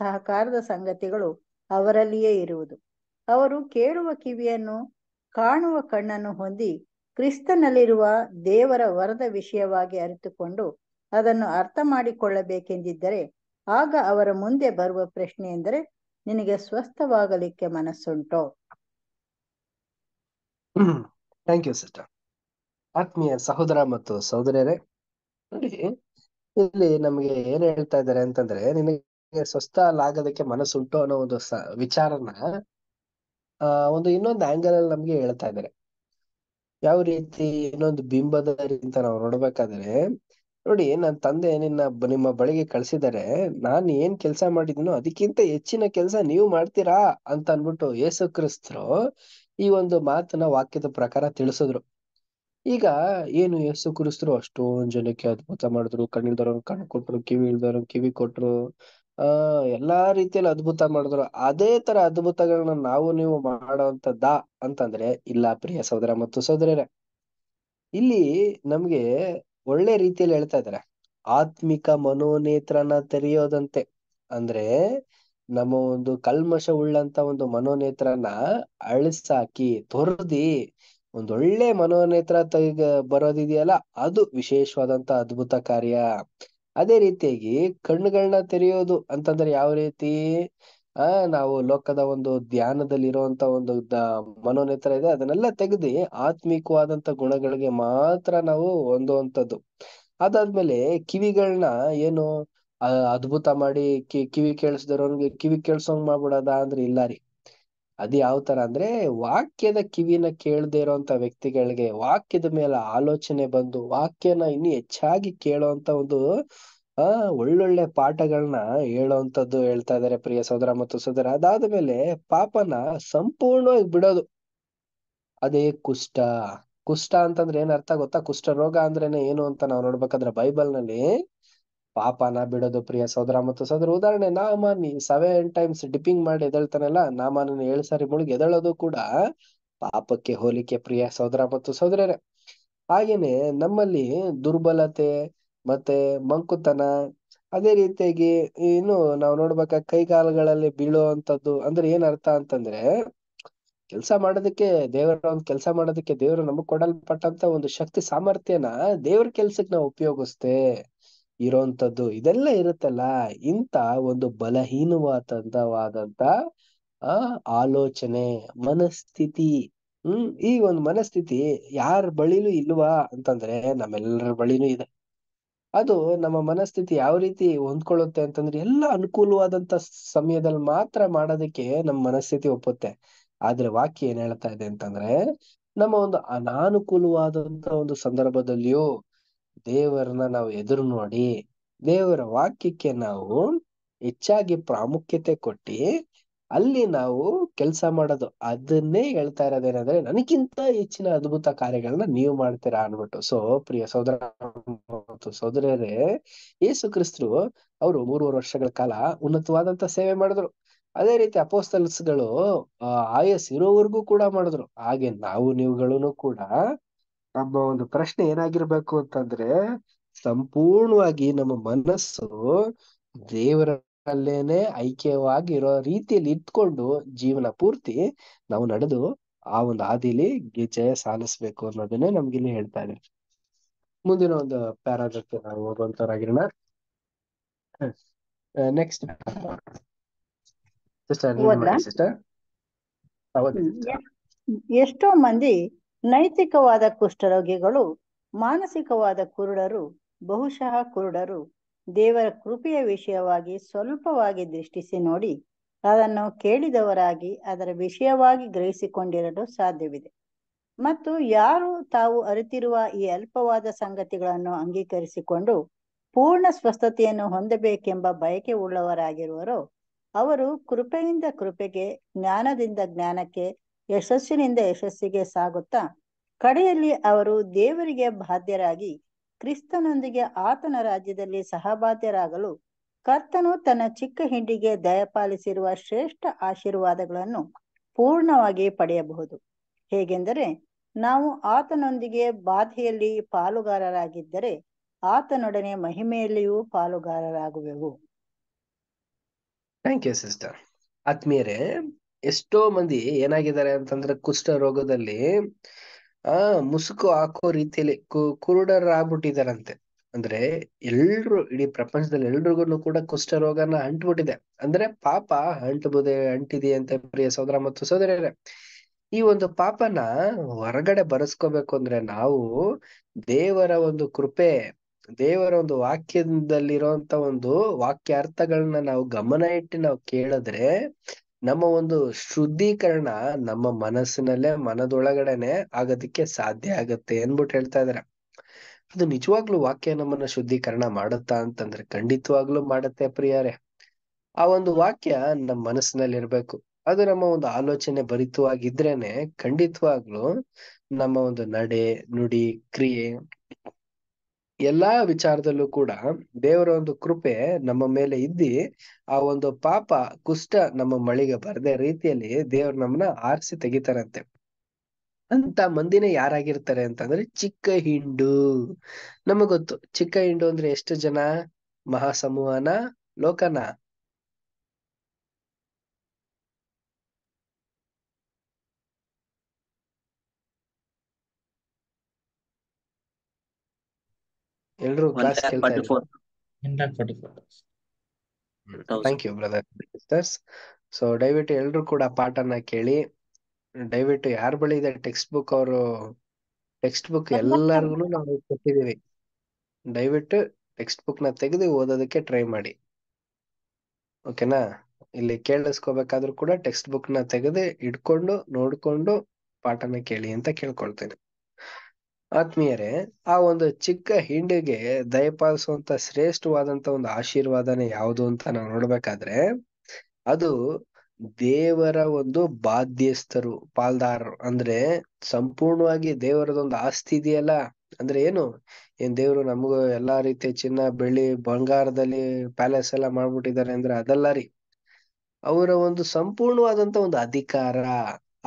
ಸಹಕಾರದ ಸಂಗತಿಗಳು ಅವರಲ್ಲಿಯೇ ಇರುವುದು ಅವರು ಕೇಳುವ ಕಿವಿಯನ್ನು ಕಾಣುವ ಕಣ್ಣನ್ನು ಹೊಂದಿ ಕ್ರಿಸ್ತನಲ್ಲಿರುವ ದೇವರ ವರದ ವಿಷಯವಾಗಿ ಅರಿತುಕೊಂಡು ಅದನ್ನು ಅರ್ಥ ಮಾಡಿಕೊಳ್ಳಬೇಕೆಂದಿದ್ದರೆ ಆಗ ಅವರ ಮುಂದೆ ಬರುವ ಪ್ರಶ್ನೆ ಎಂದರೆ ನಿನಗೆ ಸ್ವಸ್ಥವಾಗಲಿಕ್ಕೆ ಮನಸ್ಸುಂಟೋ ಥ್ಯಾಂಕ್ ಯು ಸಿಸ್ಟರ್ ಆತ್ಮೀಯ ಸಹೋದರ ಮತ್ತು ಸಹೋದರಿಯರೇ ನೋಡಿ ಇಲ್ಲಿ ನಮಗೆ ಏನ್ ಹೇಳ್ತಾ ಇದ್ದಾರೆ ಅಂತಂದ್ರೆ ನಿನಗೆ ಮನಸ್ಸು ಮನಸ್ಸುಂಟು ಅನ್ನೋ ಒಂದು ಸ ವಿಚಾರನ ಆ ಒಂದು ಇನ್ನೊಂದು ಆಂಗಲ್ ಅಲ್ಲಿ ನಮ್ಗೆ ಹೇಳ್ತಾ ಇದಾರೆ ಯಾವ ರೀತಿ ಇನ್ನೊಂದು ಬಿಂಬದ ಅಂತ ನಾವು ನೋಡ್ಬೇಕಾದ್ರೆ ನೋಡಿ ನನ್ನ ತಂದೆ ನಿನ್ನ ನಿಮ್ಮ ಬಳಿಗೆ ಕಳ್ಸಿದ್ದಾರೆ ನಾನ್ ಏನ್ ಕೆಲಸ ಮಾಡಿದ್ನೋ ಅದಕ್ಕಿಂತ ಹೆಚ್ಚಿನ ಕೆಲಸ ನೀವು ಮಾಡ್ತೀರಾ ಅಂತ ಅನ್ಬಿಟ್ಟು ಯೇಸು ಕ್ರಿಸ್ತರು ಈ ಒಂದು ಮಾತನ್ನ ವಾಕ್ಯದ ಪ್ರಕಾರ ತಿಳಿಸಿದ್ರು ಈಗ ಏನು ಯೇಸು ಕ್ರಿಸ್ತರು ಅಷ್ಟೊಂದ್ ಜನಕ್ಕೆ ಅದ್ಭುತ ಮಾಡಿದ್ರು ಕಣ್ಣಿಲ್ದವ್ರ ಕಣ್ಣು ಕೊಟ್ರು ಕಿವಿ ಇಲ್ದವ್ರ ಕಿವಿ ಕೊಟ್ರು ಆ ಎಲ್ಲಾ ರೀತಿಯಲ್ಲಿ ಅದ್ಭುತ ಮಾಡಿದ್ರು ಅದೇ ತರ ಅದ್ಭುತಗಳನ್ನ ನಾವು ನೀವು ಮಾಡುವಂತದ್ದ ಅಂತಂದ್ರೆ ಇಲ್ಲ ಪ್ರಿಯ ಸಹೋದರ ಮತ್ತು ಸಹೋದರರೇ ಇಲ್ಲಿ ನಮ್ಗೆ ಒಳ್ಳೆ ರೀತಿಯಲ್ಲಿ ಹೇಳ್ತಾ ಇದಾರೆ ಆತ್ಮಿಕ ಮನೋನೇತ್ರನ ತೆರೆಯೋದಂತೆ ಅಂದ್ರೆ ನಮ್ಮ ಒಂದು ಕಲ್ಮಶ ಉಳ್ಳಂತ ಒಂದು ಮನೋನೇತ್ರನ ಅಳಿಸಾಕಿ ತೊರ್ದಿ ಒಂದೊಳ್ಳೆ ಮನೋನೇತ್ರ ತೆಗ ಬರೋದಿದೆಯಲ್ಲ ಅದು ವಿಶೇಷವಾದಂತ ಅದ್ಭುತ ಕಾರ್ಯ ಅದೇ ರೀತಿಯಾಗಿ ಕಣ್ಣುಗಳನ್ನ ತೆರೆಯೋದು ಅಂತಂದ್ರೆ ಯಾವ ರೀತಿ ಆ ನಾವು ಲೋಕದ ಒಂದು ಧ್ಯಾನದಲ್ಲಿ ಇರುವಂತ ಒಂದು ದ- ಮನೋನೇತ್ರ ಇದೆ ಅದನ್ನೆಲ್ಲ ತೆಗೆದು ಆತ್ಮೀಕವಾದಂತ ಗುಣಗಳಿಗೆ ಮಾತ್ರ ನಾವು ಹೊಂದುವಂತದ್ದು ಅದಾದ್ಮೇಲೆ ಕಿವಿಗಳನ್ನ ಏನು ಅದ್ಭುತ ಮಾಡಿ ಕಿ ಕಿವಿ ಕೇಳಿಸ್ದವ್ರವ್ರಿಗೆ ಕಿವಿ ಕೇಳಿಸೋಂಗ್ ಮಾಡ್ಬಿಡೋದಾ ಅಂದ್ರೆ ಇಲ್ಲಾರಿ ಅದ್ ಯಾವ ತರ ಅಂದ್ರೆ ವಾಕ್ಯದ ಕಿವಿನ ಕೇಳದೆ ಇರೋಂತ ವ್ಯಕ್ತಿಗಳಿಗೆ ವಾಕ್ಯದ ಮೇಲೆ ಆಲೋಚನೆ ಬಂದು ವಾಕ್ಯನ ಇನ್ನು ಹೆಚ್ಚಾಗಿ ಕೇಳೋಂತ ಒಂದು ಆ ಒಳ್ಳೊಳ್ಳೆ ಪಾಠಗಳನ್ನ ಅಂತದ್ದು ಹೇಳ್ತಾ ಇದಾರೆ ಪ್ರಿಯ ಸೋದರ ಮತ್ತು ಸೋದರ ಅದಾದ ಮೇಲೆ ಪಾಪನ ಸಂಪೂರ್ಣವಾಗಿ ಬಿಡೋದು ಅದೇ ಕುಷ್ಠ ಕುಷ್ಠ ಅಂತಂದ್ರೆ ಏನ್ ಅರ್ಥ ಗೊತ್ತಾ ಕುಷ್ಠ ರೋಗ ಅಂದ್ರೇನೆ ಏನು ಅಂತ ನಾವು ನೋಡ್ಬೇಕಾದ್ರೆ ಬೈಬಲ್ ನಲ್ಲಿ ಪಾಪನ ಬಿಡೋದು ಪ್ರಿಯ ಸೋದರ ಮತ್ತು ಸೋದರ ಉದಾಹರಣೆ ನಾಮಾನಿ ಸೆವೆನ್ ಟೈಮ್ಸ್ ಡಿಪ್ಪಿಂಗ್ ಮಾಡಿ ಎದಳ್ತಾನಲ್ಲ ನಾಮಾನನ ಏಳು ಸಾರಿ ಮುಳುಗಿ ಎದಳೋದು ಕೂಡ ಪಾಪಕ್ಕೆ ಹೋಲಿಕೆ ಪ್ರಿಯ ಸೋದರ ಮತ್ತು ಸೋದರನೇ ಹಾಗೇನೆ ನಮ್ಮಲ್ಲಿ ದುರ್ಬಲತೆ ಮತ್ತೆ ಮಂಕುತನ ಅದೇ ರೀತಿಯಾಗಿ ಇನ್ನು ನಾವು ನೋಡ್ಬೇಕ ಕೈಕಾಲುಗಳಲ್ಲಿ ಅಂತದ್ದು ಅಂದ್ರೆ ಏನ್ ಅರ್ಥ ಅಂತಂದ್ರೆ ಕೆಲಸ ಮಾಡೋದಕ್ಕೆ ದೇವರ ಒಂದು ಕೆಲಸ ಮಾಡೋದಕ್ಕೆ ದೇವರು ನಮಗ್ ಕೊಡಲ್ಪಟ್ಟಂತ ಒಂದು ಶಕ್ತಿ ಸಾಮರ್ಥ್ಯನ ದೇವ್ರ ಕೆಲ್ಸಕ್ಕೆ ನಾವು ಉಪಯೋಗಿಸ್ತೇ ಇರೋಂಥದ್ದು ಇದೆಲ್ಲ ಇರುತ್ತಲ್ಲ ಇಂತ ಒಂದು ಬಲಹೀನವಾದಂತವಾದಂತ ಆ ಆಲೋಚನೆ ಮನಸ್ಥಿತಿ ಹ್ಮ್ ಈ ಒಂದು ಮನಸ್ಥಿತಿ ಯಾರ ಬಳಿನೂ ಇಲ್ವಾ ಅಂತಂದ್ರೆ ನಮ್ಮೆಲ್ಲರ ಬಳಿನೂ ಇದೆ ಅದು ನಮ್ಮ ಮನಸ್ಥಿತಿ ಯಾವ ರೀತಿ ಹೊಂದ್ಕೊಳ್ಳುತ್ತೆ ಅಂತಂದ್ರೆ ಎಲ್ಲ ಅನುಕೂಲವಾದಂತ ಸಮಯದಲ್ಲಿ ಮಾತ್ರ ಮಾಡೋದಕ್ಕೆ ನಮ್ಮ ಮನಸ್ಥಿತಿ ಒಪ್ಪುತ್ತೆ ಆದ್ರೆ ವಾಕ್ಯ ಏನ್ ಹೇಳ್ತಾ ಇದೆ ಅಂತಂದ್ರೆ ನಮ್ಮ ಒಂದು ಅನಾನುಕೂಲವಾದಂತ ಒಂದು ಸಂದರ್ಭದಲ್ಲಿಯೂ ದೇವರನ್ನ ನಾವು ಎದುರು ನೋಡಿ ದೇವರ ವಾಕ್ಯಕ್ಕೆ ನಾವು ಹೆಚ್ಚಾಗಿ ಪ್ರಾಮುಖ್ಯತೆ ಕೊಟ್ಟಿ ಅಲ್ಲಿ ನಾವು ಕೆಲಸ ಮಾಡೋದು ಅದನ್ನೇ ಹೇಳ್ತಾ ಇರೋದೇನಂದ್ರೆ ನನಗಿಂತ ಹೆಚ್ಚಿನ ಅದ್ಭುತ ಕಾರ್ಯಗಳನ್ನ ನೀವು ಮಾಡ್ತೀರಾ ಅನ್ಬಿಟ್ಟು ಸೊ ಪ್ರಿಯ ಸೋದರ ಮತ್ತು ಸೋದರರೇ ಯೇಸು ಕ್ರಿಸ್ತರು ಅವರು ಮೂರುವರೆ ವರ್ಷಗಳ ಕಾಲ ಉನ್ನತವಾದಂತ ಸೇವೆ ಮಾಡಿದ್ರು ಅದೇ ರೀತಿ ಅಪೋಸ್ತಲ್ಸ್ಗಳು ಆಯಸ್ ಇರೋವರೆಗೂ ಕೂಡ ಮಾಡಿದ್ರು ಹಾಗೆ ನಾವು ನೀವುಗಳನ್ನು ಕೂಡ ನಮ್ಮ ಒಂದು ಪ್ರಶ್ನೆ ಏನಾಗಿರ್ಬೇಕು ಅಂತಂದ್ರೆ ಸಂಪೂರ್ಣವಾಗಿ ನಮ್ಮ ಮನಸ್ಸು ದೇವರಲ್ಲೇನೆ ಐಕ್ಯವಾಗಿರೋ ರೀತಿಯಲ್ಲಿ ಇಟ್ಕೊಂಡು ಜೀವನ ಪೂರ್ತಿ ನಾವು ನಡೆದು ಆ ಒಂದು ಹಾದಿಲಿ ಜಯ ಸಾಧಿಸ್ಬೇಕು ಅನ್ನೋದನ್ನೇ ನಮ್ಗಿಲ್ಲಿ ಹೇಳ್ತಾ ಇದೆ ಮುಂದಿನ ಒಂದು ಪ್ಯಾರಾಗ್ರಫ್ ನಾವು ಓದುವಂತವರಾಗಿರೋಣ ನೆಕ್ಸ್ಟ್ ಎಷ್ಟೋ ಮಂದಿ ನೈತಿಕವಾದ ಕುಷ್ಠರೋಗಿಗಳು ಮಾನಸಿಕವಾದ ಕುರುಡರು ಬಹುಶಃ ಕುರುಡರು ದೇವರ ಕೃಪೆಯ ವಿಷಯವಾಗಿ ಸ್ವಲ್ಪವಾಗಿ ದೃಷ್ಟಿಸಿ ನೋಡಿ ಅದನ್ನು ಕೇಳಿದವರಾಗಿ ಅದರ ವಿಷಯವಾಗಿ ಗ್ರಹಿಸಿಕೊಂಡಿರಲು ಸಾಧ್ಯವಿದೆ ಮತ್ತು ಯಾರು ತಾವು ಅರಿತಿರುವ ಈ ಅಲ್ಪವಾದ ಸಂಗತಿಗಳನ್ನು ಅಂಗೀಕರಿಸಿಕೊಂಡು ಪೂರ್ಣ ಸ್ವಸ್ಥತೆಯನ್ನು ಹೊಂದಬೇಕೆಂಬ ಬಯಕೆ ಉಳ್ಳವರಾಗಿರುವರೋ ಅವರು ಕೃಪೆಯಿಂದ ಕೃಪೆಗೆ ಜ್ಞಾನದಿಂದ ಜ್ಞಾನಕ್ಕೆ ಯಶಸ್ಸಿನಿಂದ ಯಶಸ್ಸಿಗೆ ಸಾಗುತ್ತಾ ಕಡೆಯಲ್ಲಿ ಅವರು ದೇವರಿಗೆ ಬಾಧ್ಯರಾಗಿ ಕ್ರಿಸ್ತನೊಂದಿಗೆ ಆತನ ರಾಜ್ಯದಲ್ಲಿ ಸಹಬಾಧ್ಯರಾಗಲು ಕರ್ತನು ತನ್ನ ಚಿಕ್ಕ ಹಿಂಡಿಗೆ ದಯಪಾಲಿಸಿರುವ ಶ್ರೇಷ್ಠ ಆಶೀರ್ವಾದಗಳನ್ನು ಪೂರ್ಣವಾಗಿ ಪಡೆಯಬಹುದು ಹೇಗೆಂದರೆ ನಾವು ಆತನೊಂದಿಗೆ ಬಾಧೆಯಲ್ಲಿ ಪಾಲುಗಾರರಾಗಿದ್ದರೆ ಆತನೊಡನೆ ಮಹಿಮೆಯಲ್ಲಿಯೂ ಪಾಲುಗಾರರಾಗುವೆವು ಥ್ಯಾಂಕ್ ಯು ಸಿಸ್ಟರ್ ಆತ್ಮೀಯರೇ ಎಷ್ಟೋ ಮಂದಿ ಏನಾಗಿದ್ದಾರೆ ಅಂತಂದ್ರೆ ಕುಷ್ಠ ರೋಗದಲ್ಲಿ ಆ ಮುಸುಕು ಹಾಕೋ ರೀತಿಯಲ್ಲಿ ಕು ಕುರುಡರಾಗ್ಬಿಟ್ಟಿದಾರಂತೆ ಅಂದ್ರೆ ಎಲ್ರು ಇಡೀ ಪ್ರಪಂಚದಲ್ಲಿ ಎಲ್ರಿಗೂ ಕೂಡ ಕುಷ್ಠ ರೋಗನ ಅಂಟ್ಬಿಟ್ಟಿದೆ ಅಂದ್ರೆ ಪಾಪ ಅಂಟಬಹುದೇ ಅಂಟಿದೆ ಅಂತ ಪ್ರಿಯ ಸೋದರ ಮತ್ತು ಸೋದರಿಯರೇ ಈ ಒಂದು ಪಾಪನ ಹೊರಗಡೆ ಬರೆಸ್ಕೋಬೇಕು ಅಂದ್ರೆ ನಾವು ದೇವರ ಒಂದು ಕೃಪೆ ದೇವರ ಒಂದು ವಾಕ್ಯದಲ್ಲಿರುವಂತ ಒಂದು ವಾಕ್ಯಾರ್ಥಗಳನ್ನ ನಾವು ಗಮನ ಇಟ್ಟು ನಾವು ಕೇಳಿದ್ರೆ ನಮ್ಮ ಒಂದು ಶುದ್ಧೀಕರಣ ನಮ್ಮ ಮನಸ್ಸಿನಲ್ಲೇ ಮನದೊಳಗಡೆನೆ ಆಗೋದಕ್ಕೆ ಸಾಧ್ಯ ಆಗತ್ತೆ ಅನ್ಬಿಟ್ಟು ಹೇಳ್ತಾ ಇದಾರೆ ಅದು ನಿಜವಾಗ್ಲೂ ವಾಕ್ಯ ನಮ್ಮನ್ನ ಶುದ್ಧೀಕರಣ ಮಾಡುತ್ತಾ ಅಂತಂದ್ರೆ ಖಂಡಿತವಾಗ್ಲೂ ಮಾಡುತ್ತೆ ಪ್ರಿಯರೇ ಆ ಒಂದು ವಾಕ್ಯ ನಮ್ಮ ಮನಸ್ಸಿನಲ್ಲಿ ಇರ್ಬೇಕು ಅದು ನಮ್ಮ ಒಂದು ಆಲೋಚನೆ ಭರಿತವಾಗಿದ್ರೇನೆ ಖಂಡಿತವಾಗ್ಲೂ ನಮ್ಮ ಒಂದು ನಡೆ ನುಡಿ ಕ್ರಿಯೆ ಎಲ್ಲಾ ವಿಚಾರದಲ್ಲೂ ಕೂಡ ದೇವರ ಒಂದು ಕೃಪೆ ನಮ್ಮ ಮೇಲೆ ಇದ್ದಿ ಆ ಒಂದು ಪಾಪ ಕುಷ್ಟ ನಮ್ಮ ಮಳಿಗೆ ಬರದೆ ರೀತಿಯಲ್ಲಿ ದೇವ್ರ ನಮ್ಮನ್ನ ಆರಿಸಿ ತೆಗಿತಾರಂತೆ ಅಂತ ಮಂದಿನ ಯಾರಾಗಿರ್ತಾರೆ ಅಂತಂದ್ರೆ ಚಿಕ್ಕ ಹಿಂಡು ನಮಗ್ ಗೊತ್ತು ಚಿಕ್ಕ ಹಿಂಡು ಅಂದ್ರೆ ಎಷ್ಟು ಜನ ಮಹಾಸಮೂಹನ ಲೋಕನ ಎಲ್ರು thank you brother sisters so ದಯವಿಟ್ಟು ಎಲ್ರು ಕೂಡ ಪಾಠನ ಕೇಳಿ ದಯವಿಟ್ಟು ಯಾರ ಬಳಿ ಇದೆ ಟೆಕ್ಸ್ಟ್ ಬುಕ್ ಅವರು ಟೆಕ್ಸ್ಟ್ ಬುಕ್ ಎಲ್ಲರಿಗೂ ನಾವು ಕೊಟ್ಟಿದ್ದೀವಿ ದಯವಿಟ್ಟು ಟೆಕ್ಸ್ಟ್ ಬುಕ್ ನ ತೆಗೆದು ಓದೋದಕ್ಕೆ ಟ್ರೈ ಮಾಡಿ ಓಕೆನಾ ಇಲ್ಲಿ ಕೇಳಿಸ್ಕೋಬೇಕಾದ್ರೂ ಕೂಡ ಟೆಕ್ಸ್ಟ್ ಬುಕ್ ನ ತೆಗೆದು ಇಟ್ಕೊಂಡು ನೋಡ್ಕೊಂಡು ಪಾಠನ ಕೇಳಿ ಅಂತ ಕೇಳ್ಕೊಳ್ತೇನೆ ಆತ್ಮೀಯರೇ ಆ ಒಂದು ಚಿಕ್ಕ ಹಿಂಡಿಗೆ ದಯಪಾಲಿಸುವಂತ ಶ್ರೇಷ್ಠವಾದಂತ ಒಂದು ಆಶೀರ್ವಾದನೆ ಯಾವುದು ಅಂತ ನಾವು ನೋಡ್ಬೇಕಾದ್ರೆ ಅದು ದೇವರ ಒಂದು ಬಾಧ್ಯಸ್ಥರು ಪಾಲ್ದಾರರು ಅಂದ್ರೆ ಸಂಪೂರ್ಣವಾಗಿ ದೇವರದೊಂದು ಆಸ್ತಿ ಇದೆಯಲ್ಲ ಅಂದ್ರೆ ಏನು ಏನ್ ದೇವ್ರು ನಮಗೂ ಎಲ್ಲಾ ರೀತಿಯ ಚಿನ್ನ ಬೆಳ್ಳಿ ಬಂಗಾರದಲ್ಲಿ ಪ್ಯಾಲೇಸ್ ಎಲ್ಲ ಮಾಡ್ಬಿಟ್ಟಿದ್ದಾರೆ ಅಂದ್ರೆ ಅದಲ್ಲ ರೀ ಅವರ ಒಂದು ಸಂಪೂರ್ಣವಾದಂತ ಒಂದು ಅಧಿಕಾರ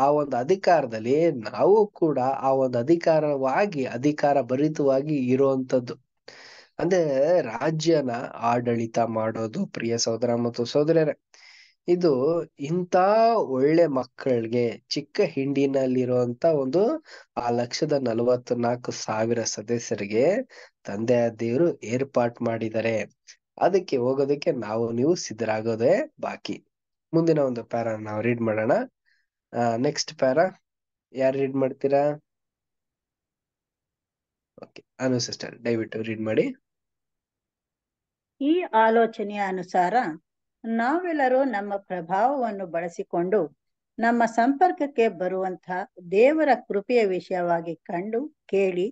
ಆ ಒಂದು ಅಧಿಕಾರದಲ್ಲಿ ನಾವು ಕೂಡ ಆ ಒಂದು ಅಧಿಕಾರವಾಗಿ ಅಧಿಕಾರ ಭರಿತವಾಗಿ ಇರುವಂತದ್ದು ಅಂದ್ರೆ ರಾಜ್ಯನ ಆಡಳಿತ ಮಾಡೋದು ಪ್ರಿಯ ಸಹೋದರ ಮತ್ತು ಸಹೋದರರೇ ಇದು ಇಂಥ ಒಳ್ಳೆ ಮಕ್ಕಳಿಗೆ ಚಿಕ್ಕ ಹಿಂಡಿನಲ್ಲಿರುವಂತ ಒಂದು ಆ ಲಕ್ಷದ ನಲವತ್ ನಾಲ್ಕು ಸಾವಿರ ಸದಸ್ಯರಿಗೆ ತಂದೆ ದೇವರು ಏರ್ಪಾಟ್ ಮಾಡಿದರೆ ಅದಕ್ಕೆ ಹೋಗೋದಕ್ಕೆ ನಾವು ನೀವು ಸಿದ್ಧರಾಗೋದೇ ಬಾಕಿ ಮುಂದಿನ ಒಂದು ಪ್ಯಾರ ನಾವು ರೀಡ್ ಮಾಡೋಣ ನೆಕ್ಸ್ಟ್ ಪ್ಯಾರಾ ಯಾರು ರೀಡ್ ಮಾಡ್ತೀರಾ ಅನು ಸಿಸ್ಟರ್ ದಯವಿಟ್ಟು ರೀಡ್ ಮಾಡಿ ಈ ಆಲೋಚನೆಯ ಅನುಸಾರ ನಾವೆಲ್ಲರೂ ನಮ್ಮ ಪ್ರಭಾವವನ್ನು ಬಳಸಿಕೊಂಡು ನಮ್ಮ ಸಂಪರ್ಕಕ್ಕೆ ಬರುವಂತಹ ದೇವರ ಕೃಪೆಯ ವಿಷಯವಾಗಿ ಕಂಡು ಕೇಳಿ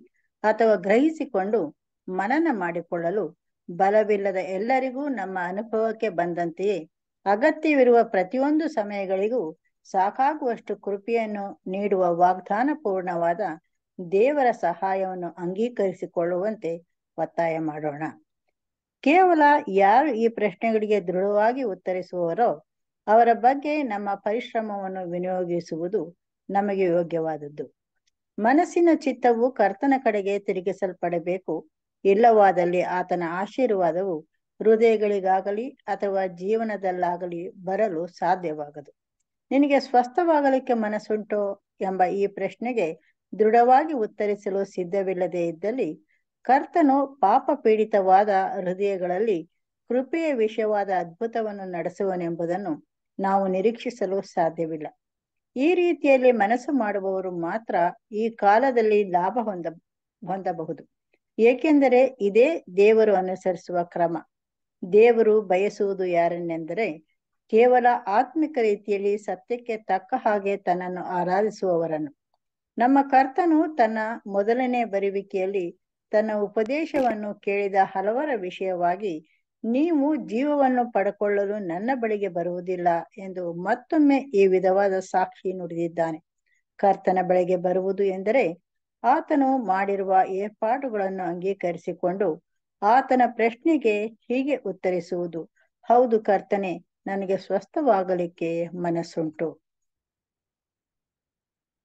ಅಥವಾ ಗ್ರಹಿಸಿಕೊಂಡು ಮನನ ಮಾಡಿಕೊಳ್ಳಲು ಬಲವಿಲ್ಲದ ಎಲ್ಲರಿಗೂ ನಮ್ಮ ಅನುಭವಕ್ಕೆ ಬಂದಂತೆಯೇ ಅಗತ್ಯವಿರುವ ಪ್ರತಿಯೊಂದು ಸಮಯಗಳಿಗೂ ಸಾಕಾಗುವಷ್ಟು ಕೃಪೆಯನ್ನು ನೀಡುವ ವಾಗ್ದಾನ ಪೂರ್ಣವಾದ ದೇವರ ಸಹಾಯವನ್ನು ಅಂಗೀಕರಿಸಿಕೊಳ್ಳುವಂತೆ ಒತ್ತಾಯ ಮಾಡೋಣ ಕೇವಲ ಯಾರು ಈ ಪ್ರಶ್ನೆಗಳಿಗೆ ದೃಢವಾಗಿ ಉತ್ತರಿಸುವವರೋ ಅವರ ಬಗ್ಗೆ ನಮ್ಮ ಪರಿಶ್ರಮವನ್ನು ವಿನಿಯೋಗಿಸುವುದು ನಮಗೆ ಯೋಗ್ಯವಾದದ್ದು ಮನಸ್ಸಿನ ಚಿತ್ತವು ಕರ್ತನ ಕಡೆಗೆ ತಿರುಗಿಸಲ್ಪಡಬೇಕು ಇಲ್ಲವಾದಲ್ಲಿ ಆತನ ಆಶೀರ್ವಾದವು ಹೃದಯಗಳಿಗಾಗಲಿ ಅಥವಾ ಜೀವನದಲ್ಲಾಗಲಿ ಬರಲು ಸಾಧ್ಯವಾಗದು ನಿನಗೆ ಸ್ವಸ್ಥವಾಗಲಿಕ್ಕೆ ಮನಸ್ಸುಂಟು ಎಂಬ ಈ ಪ್ರಶ್ನೆಗೆ ದೃಢವಾಗಿ ಉತ್ತರಿಸಲು ಸಿದ್ಧವಿಲ್ಲದೇ ಇದ್ದಲ್ಲಿ ಕರ್ತನು ಪಾಪ ಪೀಡಿತವಾದ ಹೃದಯಗಳಲ್ಲಿ ಕೃಪೆಯ ವಿಷಯವಾದ ಅದ್ಭುತವನ್ನು ನಡೆಸುವನೆಂಬುದನ್ನು ನಾವು ನಿರೀಕ್ಷಿಸಲು ಸಾಧ್ಯವಿಲ್ಲ ಈ ರೀತಿಯಲ್ಲಿ ಮನಸ್ಸು ಮಾಡುವವರು ಮಾತ್ರ ಈ ಕಾಲದಲ್ಲಿ ಲಾಭ ಹೊಂದ ಹೊಂದಬಹುದು ಏಕೆಂದರೆ ಇದೇ ದೇವರು ಅನುಸರಿಸುವ ಕ್ರಮ ದೇವರು ಬಯಸುವುದು ಯಾರನ್ನೆಂದರೆ ಕೇವಲ ಆತ್ಮಿಕ ರೀತಿಯಲ್ಲಿ ಸತ್ಯಕ್ಕೆ ತಕ್ಕ ಹಾಗೆ ತನ್ನನ್ನು ಆರಾಧಿಸುವವರನ್ನು ನಮ್ಮ ಕರ್ತನು ತನ್ನ ಮೊದಲನೇ ಬರುವಿಕೆಯಲ್ಲಿ ತನ್ನ ಉಪದೇಶವನ್ನು ಕೇಳಿದ ಹಲವರ ವಿಷಯವಾಗಿ ನೀವು ಜೀವವನ್ನು ಪಡ್ಕೊಳ್ಳಲು ನನ್ನ ಬಳಿಗೆ ಬರುವುದಿಲ್ಲ ಎಂದು ಮತ್ತೊಮ್ಮೆ ಈ ವಿಧವಾದ ಸಾಕ್ಷಿ ನುಡಿದಿದ್ದಾನೆ ಕರ್ತನ ಬಳಿಗೆ ಬರುವುದು ಎಂದರೆ ಆತನು ಮಾಡಿರುವ ಏರ್ಪಾಡುಗಳನ್ನು ಅಂಗೀಕರಿಸಿಕೊಂಡು ಆತನ ಪ್ರಶ್ನೆಗೆ ಹೀಗೆ ಉತ್ತರಿಸುವುದು ಹೌದು ಕರ್ತನೆ ನನಗೆ ಸ್ವಸ್ಥವಾಗಲಿಕ್ಕೆ ಮನಸ್ಸುಂಟು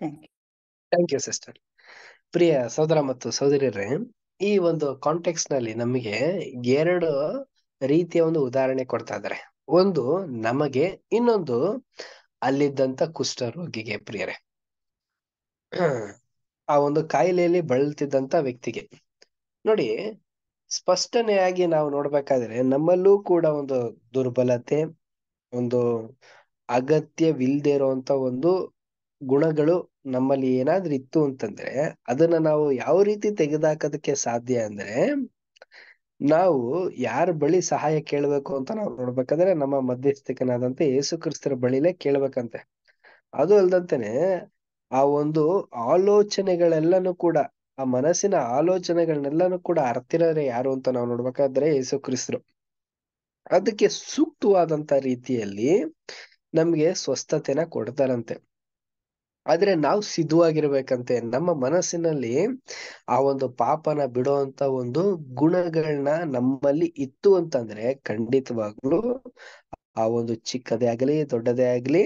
ಥ್ಯಾಂಕ್ ಯು ಸಿಸ್ಟರ್ ಪ್ರಿಯ ಸಹೋದರ ಮತ್ತು ಸಹೋದರಿಯರೇ ಈ ಒಂದು ಕಾಂಟೆಕ್ಸ್ ನಲ್ಲಿ ನಮಗೆ ಎರಡು ರೀತಿಯ ಒಂದು ಉದಾಹರಣೆ ಕೊಡ್ತಾ ಇದ್ದಾರೆ ಒಂದು ನಮಗೆ ಇನ್ನೊಂದು ಅಲ್ಲಿದ್ದಂತ ಕುಷ್ಠರೋಗಿಗೆ ಪ್ರಿಯರೇ ಆ ಒಂದು ಕಾಯಿಲೆಯಲ್ಲಿ ಬಳಲ್ತಿದ್ದಂತ ವ್ಯಕ್ತಿಗೆ ನೋಡಿ ಸ್ಪಷ್ಟನೆಯಾಗಿ ನಾವು ನೋಡ್ಬೇಕಾದ್ರೆ ನಮ್ಮಲ್ಲೂ ಕೂಡ ಒಂದು ದುರ್ಬಲತೆ ಒಂದು ಅಗತ್ಯವಿಲ್ದೇ ಇರುವಂತ ಒಂದು ಗುಣಗಳು ನಮ್ಮಲ್ಲಿ ಏನಾದ್ರೂ ಇತ್ತು ಅಂತಂದ್ರೆ ಅದನ್ನ ನಾವು ಯಾವ ರೀತಿ ತೆಗೆದಾಕೋದಕ್ಕೆ ಸಾಧ್ಯ ಅಂದ್ರೆ ನಾವು ಯಾರ ಬಳಿ ಸಹಾಯ ಕೇಳಬೇಕು ಅಂತ ನಾವು ನೋಡ್ಬೇಕಂದ್ರೆ ನಮ್ಮ ಮಧ್ಯಸ್ಥಿಕನಾದಂತೆ ಯೇಸು ಕ್ರಿಸ್ತರ ಬಳಿಲೇ ಕೇಳ್ಬೇಕಂತೆ ಅದು ಅಲ್ದಂತೆನೆ ಆ ಒಂದು ಆಲೋಚನೆಗಳೆಲ್ಲಾನು ಕೂಡ ಆ ಮನಸ್ಸಿನ ಆಲೋಚನೆಗಳನ್ನೆಲ್ಲಾನು ಕೂಡ ಅರ್ತಿರೋರೆ ಯಾರು ಅಂತ ನಾವು ನೋಡ್ಬೇಕಾದ್ರೆ ಯೇಸು ಕ್ರಿಸ್ತರು ಅದಕ್ಕೆ ಸೂಕ್ತವಾದಂತ ರೀತಿಯಲ್ಲಿ ನಮ್ಗೆ ಸ್ವಸ್ಥತೆನ ಕೊಡ್ತಾರಂತೆ ಆದ್ರೆ ನಾವು ಸಿದ್ಧವಾಗಿರ್ಬೇಕಂತೆ ನಮ್ಮ ಮನಸ್ಸಿನಲ್ಲಿ ಆ ಒಂದು ಪಾಪನ ಬಿಡುವಂತ ಒಂದು ಗುಣಗಳನ್ನ ನಮ್ಮಲ್ಲಿ ಇತ್ತು ಅಂತಂದ್ರೆ ಖಂಡಿತವಾಗ್ಲು ಆ ಒಂದು ಚಿಕ್ಕದೇ ಆಗಲಿ ದೊಡ್ಡದೇ ಆಗಲಿ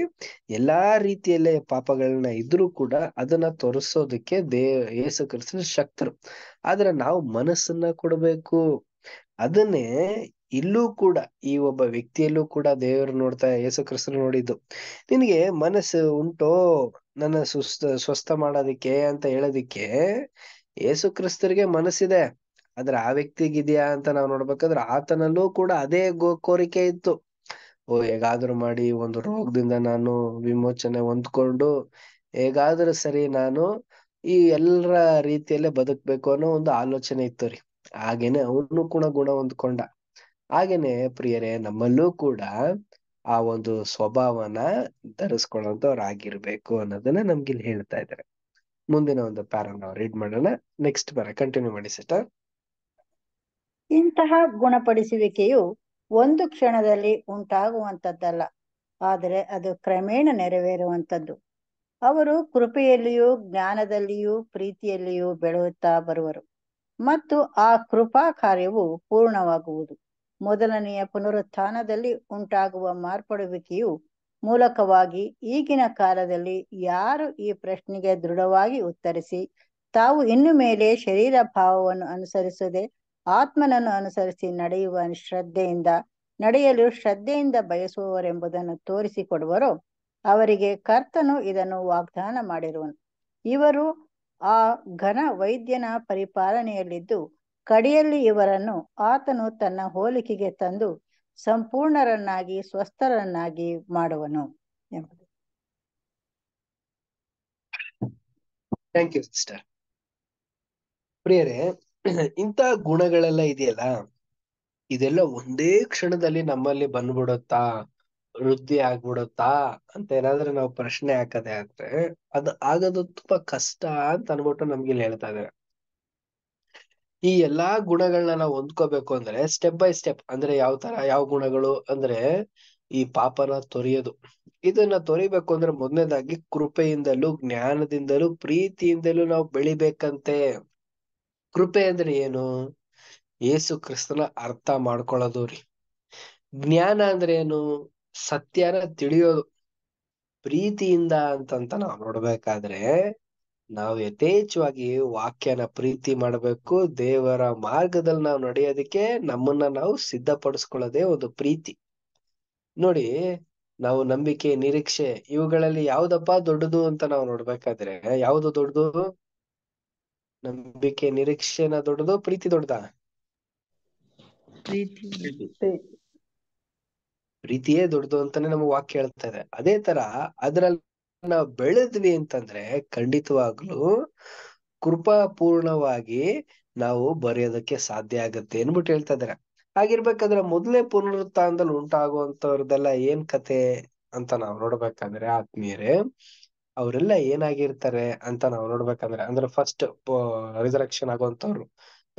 ಎಲ್ಲಾ ರೀತಿಯಲ್ಲೇ ಪಾಪಗಳನ್ನ ಇದ್ರೂ ಕೂಡ ಅದನ್ನ ತೋರಿಸೋದಕ್ಕೆ ದೇ ಯೇಸು ಕ್ರಿಸ್ತನ ಶಕ್ತರು ಆದ್ರೆ ನಾವು ಮನಸ್ಸನ್ನ ಕೊಡ್ಬೇಕು ಅದನ್ನೇ ಇಲ್ಲೂ ಕೂಡ ಈ ಒಬ್ಬ ವ್ಯಕ್ತಿಯಲ್ಲೂ ಕೂಡ ದೇವರು ನೋಡ್ತಾ ಯೇಸು ಕ್ರಿಸ್ತರು ನೋಡಿದ್ದು ನಿನಗೆ ಮನಸ್ಸು ಉಂಟೋ ನನ್ನ ಸುಸ್ತ ಸ್ವಸ್ಥ ಮಾಡೋದಕ್ಕೆ ಅಂತ ಹೇಳೋದಿಕ್ಕೆ ಯೇಸು ಕ್ರಿಸ್ತರಿಗೆ ಮನಸ್ಸಿದೆ ಆದ್ರೆ ಆ ವ್ಯಕ್ತಿಗಿದ್ಯಾ ಅಂತ ನಾವು ನೋಡ್ಬೇಕಾದ್ರೆ ಆತನಲ್ಲೂ ಕೂಡ ಅದೇ ಕೋರಿಕೆ ಇತ್ತು ಓ ಹೇಗಾದ್ರೂ ಮಾಡಿ ಒಂದು ರೋಗದಿಂದ ನಾನು ವಿಮೋಚನೆ ಹೊಂದ್ಕೊಂಡು ಹೇಗಾದ್ರೂ ಸರಿ ನಾನು ಈ ಎಲ್ಲರ ರೀತಿಯಲ್ಲೇ ಬದುಕ್ಬೇಕು ಅನ್ನೋ ಒಂದು ಆಲೋಚನೆ ಇತ್ತು ರೀ ಹಾಗೇನೆ ಅವನು ಕೂಡ ಗುಣ ಹೊಂದ್ಕೊಂಡ ಹಾಗೇನೆ ಪ್ರಿಯರೇ ನಮ್ಮಲ್ಲೂ ಕೂಡ ಆ ಒಂದು ಸ್ವಭಾವನ ಧರಿಸ್ಕೊಳ್ಳೋಂಥವ್ರಾಗಿರ್ಬೇಕು ಅನ್ನೋದನ್ನ ನಮ್ಗೆ ಇಲ್ಲಿ ಹೇಳ್ತಾ ಇದ್ದಾರೆ ಮುಂದಿನ ಒಂದು ಪ್ಯಾರ ನಾವು ರೀಡ್ ಮಾಡೋಣ ನೆಕ್ಸ್ಟ್ ಬರ ಕಂಟಿನ್ಯೂ ಮಾಡಿ ಸಿಸ್ಟರ್ ಇಂತಹ ಗುಣಪಡಿಸುವಿಕೆಯು ಒಂದು ಕ್ಷಣದಲ್ಲಿ ಉಂಟಾಗುವಂತದ್ದಲ್ಲ ಆದರೆ ಅದು ಕ್ರಮೇಣ ನೆರವೇರುವಂತದ್ದು ಅವರು ಕೃಪೆಯಲ್ಲಿಯೂ ಜ್ಞಾನದಲ್ಲಿಯೂ ಪ್ರೀತಿಯಲ್ಲಿಯೂ ಬೆಳೆಯುತ್ತಾ ಬರುವರು ಮತ್ತು ಆ ಕೃಪಾ ಕಾರ್ಯವು ಪೂರ್ಣವಾಗುವುದು ಮೊದಲನೆಯ ಪುನರುತ್ಥಾನದಲ್ಲಿ ಉಂಟಾಗುವ ಮಾರ್ಪಡುವಿಕೆಯು ಮೂಲಕವಾಗಿ ಈಗಿನ ಕಾಲದಲ್ಲಿ ಯಾರು ಈ ಪ್ರಶ್ನೆಗೆ ದೃಢವಾಗಿ ಉತ್ತರಿಸಿ ತಾವು ಇನ್ನು ಮೇಲೆ ಶರೀರ ಭಾವವನ್ನು ಅನುಸರಿಸದೆ ಆತ್ಮನನ್ನು ಅನುಸರಿಸಿ ನಡೆಯುವ ಶ್ರದ್ಧೆಯಿಂದ ನಡೆಯಲು ಶ್ರದ್ಧೆಯಿಂದ ಬಯಸುವವರೆಂಬುದನ್ನು ತೋರಿಸಿಕೊಡುವರು ಅವರಿಗೆ ಕರ್ತನು ಇದನ್ನು ವಾಗ್ದಾನ ಮಾಡಿರುವನು ಇವರು ಆ ಘನ ವೈದ್ಯನ ಪರಿಪಾಲನೆಯಲ್ಲಿದ್ದು ಕಡೆಯಲ್ಲಿ ಇವರನ್ನು ಆತನು ತನ್ನ ಹೋಲಿಕೆಗೆ ತಂದು ಸಂಪೂರ್ಣರನ್ನಾಗಿ ಸ್ವಸ್ಥರನ್ನಾಗಿ ಮಾಡುವನು ಪ್ರಿಯರೇ ಇಂತ ಗುಣಗಳೆಲ್ಲ ಇದೆಯಲ್ಲ ಇದೆಲ್ಲ ಒಂದೇ ಕ್ಷಣದಲ್ಲಿ ನಮ್ಮಲ್ಲಿ ಬಂದ್ಬಿಡುತ್ತಾ ವೃದ್ಧಿ ಆಗ್ಬಿಡುತ್ತಾ ಅಂತ ಏನಾದ್ರೆ ನಾವು ಪ್ರಶ್ನೆ ಹಾಕದೆ ಆದ್ರೆ ಅದು ಆಗೋದು ತುಂಬಾ ಕಷ್ಟ ಅಂತ ಅನ್ಬಿಟ್ಟು ನಮ್ಗೆ ಇಲ್ಲಿ ಹೇಳ್ತಾ ಇದ್ದಾರೆ ಈ ಎಲ್ಲಾ ಗುಣಗಳನ್ನ ನಾವು ಹೊಂದ್ಕೋಬೇಕು ಅಂದ್ರೆ ಸ್ಟೆಪ್ ಬೈ ಸ್ಟೆಪ್ ಅಂದ್ರೆ ಯಾವ ತರ ಯಾವ ಗುಣಗಳು ಅಂದ್ರೆ ಈ ಪಾಪನ ತೊರೆಯೋದು ಇದನ್ನ ತೊರಿಬೇಕು ಅಂದ್ರೆ ಮೊದಲನೇದಾಗಿ ಕೃಪೆಯಿಂದಲೂ ಜ್ಞಾನದಿಂದಲೂ ಪ್ರೀತಿಯಿಂದಲೂ ನಾವು ಬೆಳಿಬೇಕಂತೆ ಕೃಪೆ ಅಂದ್ರೆ ಏನು ಏಸು ಕ್ರಿಸ್ತನ ಅರ್ಥ ಮಾಡ್ಕೊಳ್ಳೋದು ರೀ ಜ್ಞಾನ ಅಂದ್ರೆ ಏನು ಸತ್ಯನ ತಿಳಿಯೋದು ಪ್ರೀತಿಯಿಂದ ಅಂತಂತ ನಾವ್ ನೋಡ್ಬೇಕಾದ್ರೆ ನಾವು ಯಥೇಚ್ಛವಾಗಿ ವಾಕ್ಯನ ಪ್ರೀತಿ ಮಾಡಬೇಕು ದೇವರ ಮಾರ್ಗದಲ್ಲಿ ನಾವು ನಡೆಯೋದಕ್ಕೆ ನಮ್ಮನ್ನ ನಾವು ಸಿದ್ಧಪಡಿಸ್ಕೊಳ್ಳೋದೇ ಒಂದು ಪ್ರೀತಿ ನೋಡಿ ನಾವು ನಂಬಿಕೆ ನಿರೀಕ್ಷೆ ಇವುಗಳಲ್ಲಿ ಯಾವ್ದಪ್ಪ ದೊಡ್ಡದು ಅಂತ ನಾವು ನೋಡ್ಬೇಕಾದ್ರೆ ಯಾವ್ದು ದೊಡ್ಡದು ನಂಬಿಕೆ ನಿರೀಕ್ಷೆನ ದೊಡ್ಡದು ಪ್ರೀತಿ ದೊಡ್ಡದ ಪ್ರೀತಿಯೇ ದೊಡ್ಡದು ಅಂತಾನೆ ನಮ್ಗೆ ವಾಕ್ಯ ಹೇಳ್ತಾ ಇದೆ ಅದೇ ತರ ಅದ್ರಲ್ಲಿ ನಾವು ಬೆಳೆದ್ವಿ ಅಂತಂದ್ರೆ ಖಂಡಿತವಾಗ್ಲು ಕೃಪಾಪೂರ್ಣವಾಗಿ ನಾವು ಬರೆಯೋದಕ್ಕೆ ಸಾಧ್ಯ ಆಗತ್ತೆ ಅನ್ಬಿಟ್ಟು ಹೇಳ್ತಾ ಇದಾರೆ ಹಾಗಿರ್ಬೇಕಾದ್ರೆ ಮೊದಲೇ ಪುನರುತ್ಥಾನದಲ್ಲಿ ಉಂಟಾಗುವಂತವ್ರದೆಲ್ಲ ಏನ್ ಕತೆ ಅಂತ ನಾವು ನೋಡ್ಬೇಕಂದ್ರೆ ಆತ್ಮೀಯರೇ ಅವರೆಲ್ಲ ಏನಾಗಿರ್ತಾರೆ ಅಂತ ನಾವು ನೋಡ್ಬೇಕಂದ್ರೆ ಅಂದ್ರೆ ಫಸ್ಟ್ ರಿಸರಕ್ಷನ್ ಆಗುವಂತವ್ರು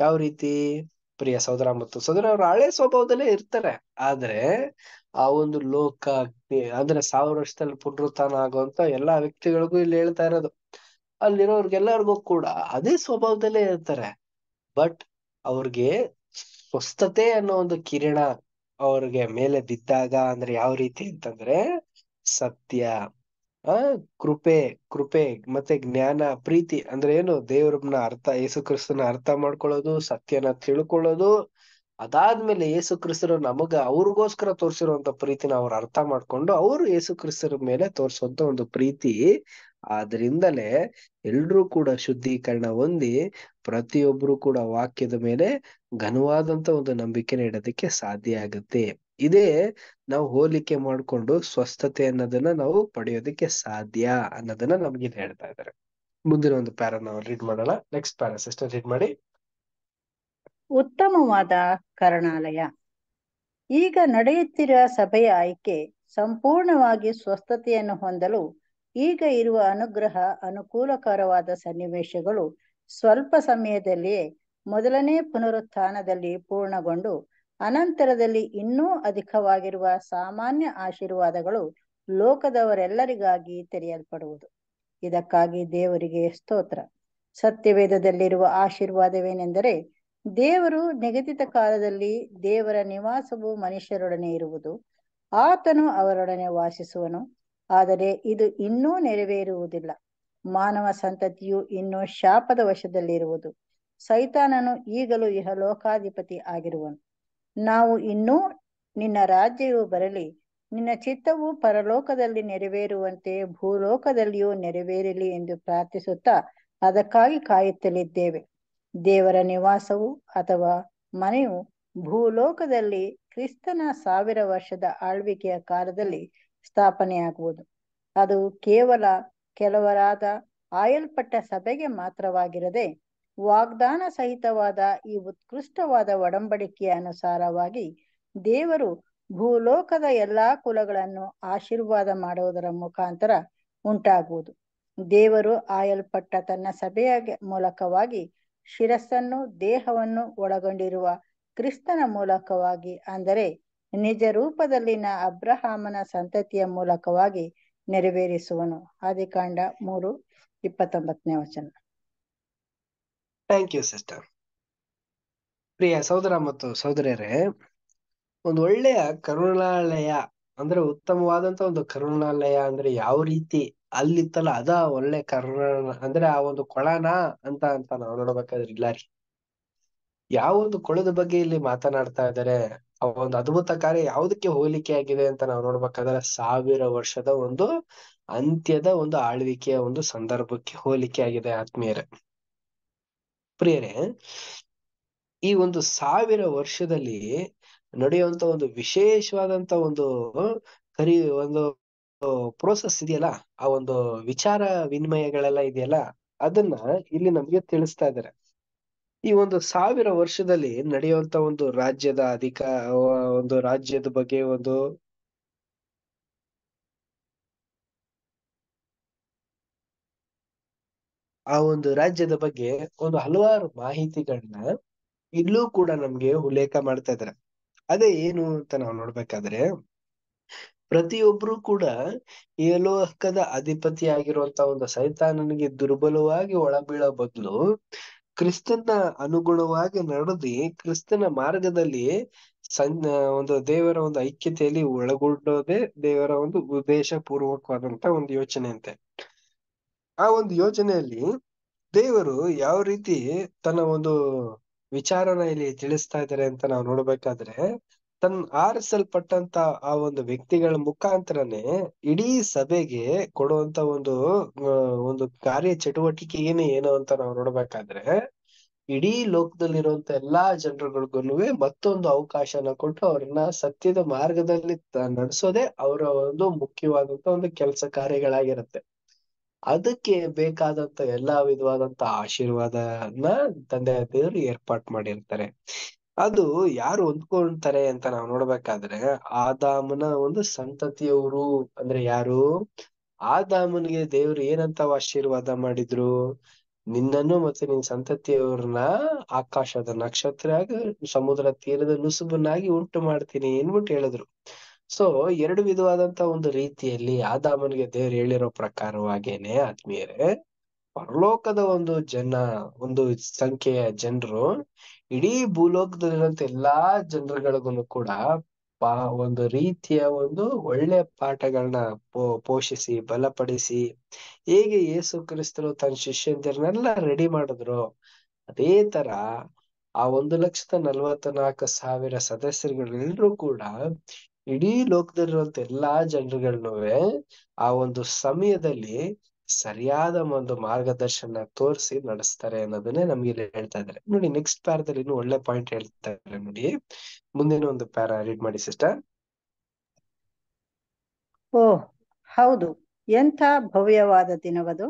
ಯಾವ ರೀತಿ ಪ್ರಿಯ ಸಹೋದರ ಮತ್ತು ಸಹೋದರ ಅವ್ರ ಹಳೆ ಸ್ವಭಾವದಲ್ಲೇ ಇರ್ತಾರೆ ಆದ್ರೆ ಆ ಒಂದು ಲೋಕ ಅಂದ್ರೆ ಸಾವಿರ ವರ್ಷದಲ್ಲಿ ಪುನರುತ್ಥಾನ ಆಗುವಂತ ಎಲ್ಲಾ ವ್ಯಕ್ತಿಗಳಿಗೂ ಇಲ್ಲಿ ಹೇಳ್ತಾ ಇರೋದು ಅಲ್ಲಿರೋರ್ಗೆಲ್ಲರಿಗೂ ಕೂಡ ಅದೇ ಸ್ವಭಾವದಲ್ಲೇ ಇರ್ತಾರೆ ಬಟ್ ಅವ್ರಿಗೆ ಸ್ವಸ್ಥತೆ ಅನ್ನೋ ಒಂದು ಕಿರಣ ಅವ್ರಿಗೆ ಮೇಲೆ ಬಿದ್ದಾಗ ಅಂದ್ರೆ ಯಾವ ರೀತಿ ಅಂತಂದ್ರೆ ಸತ್ಯ ಆ ಕೃಪೆ ಕೃಪೆ ಮತ್ತೆ ಜ್ಞಾನ ಪ್ರೀತಿ ಅಂದ್ರೆ ಏನು ದೇವರನ್ನ ಅರ್ಥ ಯೇಸು ಕ್ರಿಸ್ತನ ಅರ್ಥ ಮಾಡ್ಕೊಳ್ಳೋದು ಸತ್ಯನ ತಿಳ್ಕೊಳ್ಳೋದು ಅದಾದ್ಮೇಲೆ ಯೇಸು ಕ್ರಿಸ್ತರು ನಮಗ ಅವ್ರಿಗೋಸ್ಕರ ತೋರಿಸಿರುವಂತ ಪ್ರೀತಿನ ಅವ್ರು ಅರ್ಥ ಮಾಡ್ಕೊಂಡು ಅವ್ರು ಯೇಸು ಕ್ರಿಸ್ತರ ಮೇಲೆ ತೋರಿಸುವಂತ ಒಂದು ಪ್ರೀತಿ ಆದ್ರಿಂದಲೇ ಎಲ್ರೂ ಕೂಡ ಶುದ್ಧೀಕರಣ ಹೊಂದಿ ಪ್ರತಿಯೊಬ್ರು ಕೂಡ ವಾಕ್ಯದ ಮೇಲೆ ಘನವಾದಂತ ಒಂದು ನಂಬಿಕೆನ ಇಡೋದಕ್ಕೆ ಸಾಧ್ಯ ಆಗತ್ತೆ ಇದೇ ನಾವು ಹೋಲಿಕೆ ಮಾಡಿಕೊಂಡು ಸ್ವಸ್ಥತೆ ಅನ್ನೋದನ್ನ ನಾವು ಪಡೆಯೋದಕ್ಕೆ ಸಾಧ್ಯ ಅನ್ನೋದನ್ನ ಇಲ್ಲಿ ಹೇಳ್ತಾ ಇದ್ದಾರೆ ಮುಂದಿನ ಒಂದು ಪ್ಯಾರ ನಾವು ರೀಡ್ ಮಾಡೋಣ ನೆಕ್ಸ್ಟ್ ಪ್ಯಾರ ಸಿಸ್ಟರ್ ರೀಡ್ ಮಾಡಿ ಉತ್ತಮವಾದ ಕರಣಾಲಯ ಈಗ ನಡೆಯುತ್ತಿರುವ ಸಭೆಯ ಆಯ್ಕೆ ಸಂಪೂರ್ಣವಾಗಿ ಸ್ವಸ್ಥತೆಯನ್ನು ಹೊಂದಲು ಈಗ ಇರುವ ಅನುಗ್ರಹ ಅನುಕೂಲಕರವಾದ ಸನ್ನಿವೇಶಗಳು ಸ್ವಲ್ಪ ಸಮಯದಲ್ಲಿಯೇ ಮೊದಲನೇ ಪುನರುತ್ಥಾನದಲ್ಲಿ ಪೂರ್ಣಗೊಂಡು ಅನಂತರದಲ್ಲಿ ಇನ್ನೂ ಅಧಿಕವಾಗಿರುವ ಸಾಮಾನ್ಯ ಆಶೀರ್ವಾದಗಳು ಲೋಕದವರೆಲ್ಲರಿಗಾಗಿ ತೆರೆಯಲ್ಪಡುವುದು ಇದಕ್ಕಾಗಿ ದೇವರಿಗೆ ಸ್ತೋತ್ರ ಸತ್ಯವೇದದಲ್ಲಿರುವ ಆಶೀರ್ವಾದವೇನೆಂದರೆ ದೇವರು ನಿಗದಿತ ಕಾಲದಲ್ಲಿ ದೇವರ ನಿವಾಸವು ಮನುಷ್ಯರೊಡನೆ ಇರುವುದು ಆತನು ಅವರೊಡನೆ ವಾಸಿಸುವನು ಆದರೆ ಇದು ಇನ್ನೂ ನೆರವೇರುವುದಿಲ್ಲ ಮಾನವ ಸಂತತಿಯು ಇನ್ನೂ ಶಾಪದ ವಶದಲ್ಲಿರುವುದು ಸೈತಾನನು ಈಗಲೂ ಇಹ ಲೋಕಾಧಿಪತಿ ಆಗಿರುವನು ನಾವು ಇನ್ನೂ ನಿನ್ನ ರಾಜ್ಯವು ಬರಲಿ ನಿನ್ನ ಚಿತ್ತವು ಪರಲೋಕದಲ್ಲಿ ನೆರವೇರುವಂತೆ ಭೂಲೋಕದಲ್ಲಿಯೂ ನೆರವೇರಲಿ ಎಂದು ಪ್ರಾರ್ಥಿಸುತ್ತಾ ಅದಕ್ಕಾಗಿ ಕಾಯುತ್ತಲಿದ್ದೇವೆ ದೇವರ ನಿವಾಸವು ಅಥವಾ ಮನೆಯು ಭೂಲೋಕದಲ್ಲಿ ಕ್ರಿಸ್ತನ ಸಾವಿರ ವರ್ಷದ ಆಳ್ವಿಕೆಯ ಕಾಲದಲ್ಲಿ ಸ್ಥಾಪನೆಯಾಗುವುದು ಅದು ಕೇವಲ ಕೆಲವರಾದ ಆಯಲ್ಪಟ್ಟ ಸಭೆಗೆ ಮಾತ್ರವಾಗಿರದೆ ವಾಗ್ದಾನ ಸಹಿತವಾದ ಈ ಉತ್ಕೃಷ್ಟವಾದ ಒಡಂಬಡಿಕೆಯ ಅನುಸಾರವಾಗಿ ದೇವರು ಭೂಲೋಕದ ಎಲ್ಲಾ ಕುಲಗಳನ್ನು ಆಶೀರ್ವಾದ ಮಾಡುವುದರ ಮುಖಾಂತರ ಉಂಟಾಗುವುದು ದೇವರು ಆಯಲ್ಪಟ್ಟ ತನ್ನ ಸಭೆಯ ಮೂಲಕವಾಗಿ ಶಿರಸ್ಸನ್ನು ದೇಹವನ್ನು ಒಳಗೊಂಡಿರುವ ಕ್ರಿಸ್ತನ ಮೂಲಕವಾಗಿ ಅಂದರೆ ನಿಜ ರೂಪದಲ್ಲಿನ ಅಬ್ರಹಾಮನ ಸಂತತಿಯ ಮೂಲಕವಾಗಿ ನೆರವೇರಿಸುವನು ಆದಿಕಾಂಡ ಮೂರು ಇಪ್ಪತ್ತೊಂಬತ್ತನೇ ವಚನ ಥ್ಯಾಂಕ್ ಯು ಸಿಸ್ಟರ್ ಪ್ರಿಯ ಸಹೋದರ ಮತ್ತು ಸಹೋದರಿಯರೇ ಒಂದು ಒಳ್ಳೆಯ ಕರುಣಾಲಯ ಅಂದ್ರೆ ಉತ್ತಮವಾದಂತ ಒಂದು ಕರುಣಾಲಯ ಅಂದ್ರೆ ಯಾವ ರೀತಿ ಅಲ್ಲಿತ್ತಲ್ಲ ಅದ ಒಳ್ಳೆ ಕರುಣ ಅಂದ್ರೆ ಆ ಒಂದು ಕೊಳನ ಅಂತ ಅಂತ ನಾವು ನೋಡ್ಬೇಕಾದ್ರೆ ಇಲ್ಲ ರೀ ಯಾವ ಒಂದು ಕೊಳದ ಬಗ್ಗೆ ಇಲ್ಲಿ ಮಾತನಾಡ್ತಾ ಇದ್ದಾರೆ ಆ ಒಂದು ಅದ್ಭುತ ಕಾರ್ಯ ಯಾವುದಕ್ಕೆ ಹೋಲಿಕೆ ಆಗಿದೆ ಅಂತ ನಾವು ನೋಡ್ಬೇಕಾದ್ರೆ ಸಾವಿರ ವರ್ಷದ ಒಂದು ಅಂತ್ಯದ ಒಂದು ಆಳ್ವಿಕೆಯ ಒಂದು ಸಂದರ್ಭಕ್ಕೆ ಹೋಲಿಕೆ ಆಗಿದೆ ಆತ್ಮೀಯರೇ ಪ್ರಿಯರೇ ಈ ಒಂದು ಸಾವಿರ ವರ್ಷದಲ್ಲಿ ನಡೆಯುವಂತ ಒಂದು ವಿಶೇಷವಾದಂತ ಒಂದು ಕರಿ ಒಂದು ಪ್ರೋಸೆಸ್ ಇದೆಯಲ್ಲ ಆ ಒಂದು ವಿಚಾರ ವಿನಿಮಯಗಳೆಲ್ಲ ಇದೆಯಲ್ಲ ಅದನ್ನ ಇಲ್ಲಿ ನಮ್ಗೆ ತಿಳಿಸ್ತಾ ಇದ್ದಾರೆ ಈ ಒಂದು ಸಾವಿರ ವರ್ಷದಲ್ಲಿ ನಡೆಯುವಂತ ಒಂದು ರಾಜ್ಯದ ಅಧಿಕ ಒಂದು ರಾಜ್ಯದ ಬಗ್ಗೆ ಒಂದು ಆ ಒಂದು ರಾಜ್ಯದ ಬಗ್ಗೆ ಒಂದು ಹಲವಾರು ಮಾಹಿತಿಗಳನ್ನ ಇಲ್ಲೂ ಕೂಡ ನಮ್ಗೆ ಉಲ್ಲೇಖ ಮಾಡ್ತಾ ಇದಾರೆ ಅದೇ ಏನು ಅಂತ ನಾವು ನೋಡ್ಬೇಕಾದ್ರೆ ಪ್ರತಿಯೊಬ್ರು ಕೂಡ ಏಲೋಹಕದ ಅಧಿಪತಿ ಆಗಿರುವಂತ ಒಂದು ಸೈತಾನನಿಗೆ ದುರ್ಬಲವಾಗಿ ಒಳಬೀಳೋ ಬದಲು ಕ್ರಿಸ್ತನ ಅನುಗುಣವಾಗಿ ನಡೆದಿ ಕ್ರಿಸ್ತನ ಮಾರ್ಗದಲ್ಲಿ ಸನ್ ಒಂದು ದೇವರ ಒಂದು ಐಕ್ಯತೆಯಲ್ಲಿ ಒಳಗೊಂಡೋದೇ ದೇವರ ಒಂದು ಉದ್ದೇಶ ಪೂರ್ವಕವಾದಂತ ಒಂದು ಯೋಚನೆ ಅಂತೆ ಆ ಒಂದು ಯೋಜನೆಯಲ್ಲಿ ದೇವರು ಯಾವ ರೀತಿ ತನ್ನ ಒಂದು ವಿಚಾರನ ಇಲ್ಲಿ ತಿಳಿಸ್ತಾ ಇದ್ದಾರೆ ಅಂತ ನಾವು ನೋಡ್ಬೇಕಾದ್ರೆ ತನ್ ಆರಿಸಲ್ಪಟ್ಟಂತ ಆ ಒಂದು ವ್ಯಕ್ತಿಗಳ ಮುಖಾಂತರನೇ ಇಡೀ ಸಭೆಗೆ ಕೊಡುವಂತ ಒಂದು ಒಂದು ಕಾರ್ಯ ಏನೇ ಏನು ಅಂತ ನಾವು ನೋಡ್ಬೇಕಾದ್ರೆ ಇಡೀ ಲೋಕದಲ್ಲಿರುವಂತ ಎಲ್ಲಾ ಜನರುಗಳಿಗೂ ಮತ್ತೊಂದು ಅವಕಾಶನ ಕೊಟ್ಟು ಅವ್ರನ್ನ ಸತ್ಯದ ಮಾರ್ಗದಲ್ಲಿ ನಡೆಸೋದೇ ಅವರ ಒಂದು ಮುಖ್ಯವಾದಂತ ಒಂದು ಕೆಲಸ ಕಾರ್ಯಗಳಾಗಿರುತ್ತೆ ಅದಕ್ಕೆ ಬೇಕಾದಂತ ಎಲ್ಲಾ ವಿಧವಾದಂತ ಆಶೀರ್ವಾದನ ತಂದೆ ದೇವರು ಏರ್ಪಾಟ್ ಮಾಡಿರ್ತಾರೆ ಅದು ಯಾರು ಹೊಂದ್ಕೊಂತಾರೆ ಅಂತ ನಾವ್ ನೋಡ್ಬೇಕಾದ್ರೆ ಆದಾಮನ ಒಂದು ಸಂತತಿಯವರು ಅಂದ್ರೆ ಯಾರು ಆದಾಮನಿಗೆ ದೇವ್ರು ಏನಂತ ಆಶೀರ್ವಾದ ಮಾಡಿದ್ರು ನಿನ್ನನ್ನು ಮತ್ತೆ ನಿನ್ ಸಂತತಿಯವ್ರನ್ನ ಆಕಾಶದ ನಕ್ಷತ್ರ ಸಮುದ್ರ ತೀರದ ನುಸುಬನ್ನಾಗಿ ಉಂಟು ಮಾಡ್ತೀನಿ ಅನ್ಬಿಟ್ಟು ಹೇಳಿದ್ರು ಸೊ ಎರಡು ವಿಧವಾದಂತ ಒಂದು ರೀತಿಯಲ್ಲಿ ಆದಾಮನ್ಗೆ ದೇವ್ರು ಹೇಳಿರೋ ಪ್ರಕಾರವಾಗೇನೆ ಆತ್ಮೀಯರೇ ಪರಲೋಕದ ಒಂದು ಜನ ಒಂದು ಸಂಖ್ಯೆಯ ಜನರು ಇಡೀ ಭೂಲೋಕದಲ್ಲಿರುವಂತ ಎಲ್ಲಾ ಜನರುಗಳಿಗೂ ಕೂಡ ಒಂದು ರೀತಿಯ ಒಂದು ಒಳ್ಳೆ ಪಾಠಗಳನ್ನ ಪೋ ಪೋಷಿಸಿ ಬಲಪಡಿಸಿ ಹೇಗೆ ಯೇಸು ಕ್ರಿಸ್ತರು ತನ್ನ ಶಿಷ್ಯಂದಿರನ್ನೆಲ್ಲ ರೆಡಿ ಮಾಡಿದ್ರು ಅದೇ ತರ ಆ ಒಂದು ಲಕ್ಷದ ನಲ್ವತ್ತ ನಾಲ್ಕು ಸಾವಿರ ಸದಸ್ಯರುಗಳೆಲ್ಲರೂ ಕೂಡ ಇಡೀ ಲೋಕದಲ್ಲಿರುವಂತ ಎಲ್ಲಾ ಜನರುಗಳ್ನುವೆ ಆ ಒಂದು ಸಮಯದಲ್ಲಿ ಸರಿಯಾದ ಒಂದು ಮಾರ್ಗದರ್ಶನ ತೋರಿಸಿ ನಡೆಸ್ತಾರೆ ಅನ್ನೋದನ್ನೇ ನಮ್ಗೆ ಇಲ್ಲಿ ಹೇಳ್ತಾ ಇದ್ದಾರೆ ನೋಡಿ ನೆಕ್ಸ್ಟ್ ಪ್ಯಾರದಲ್ಲಿ ಇನ್ನು ಒಳ್ಳೆ ಪಾಯಿಂಟ್ ಹೇಳ್ತಾರೆ ನೋಡಿ ಮುಂದಿನ ಒಂದು ಪ್ಯಾರ ರೀಡ್ ಮಾಡಿ ಸಿಸ್ಟರ್ ಓ ಹೌದು ಎಂಥ ಭವ್ಯವಾದ ದಿನವದು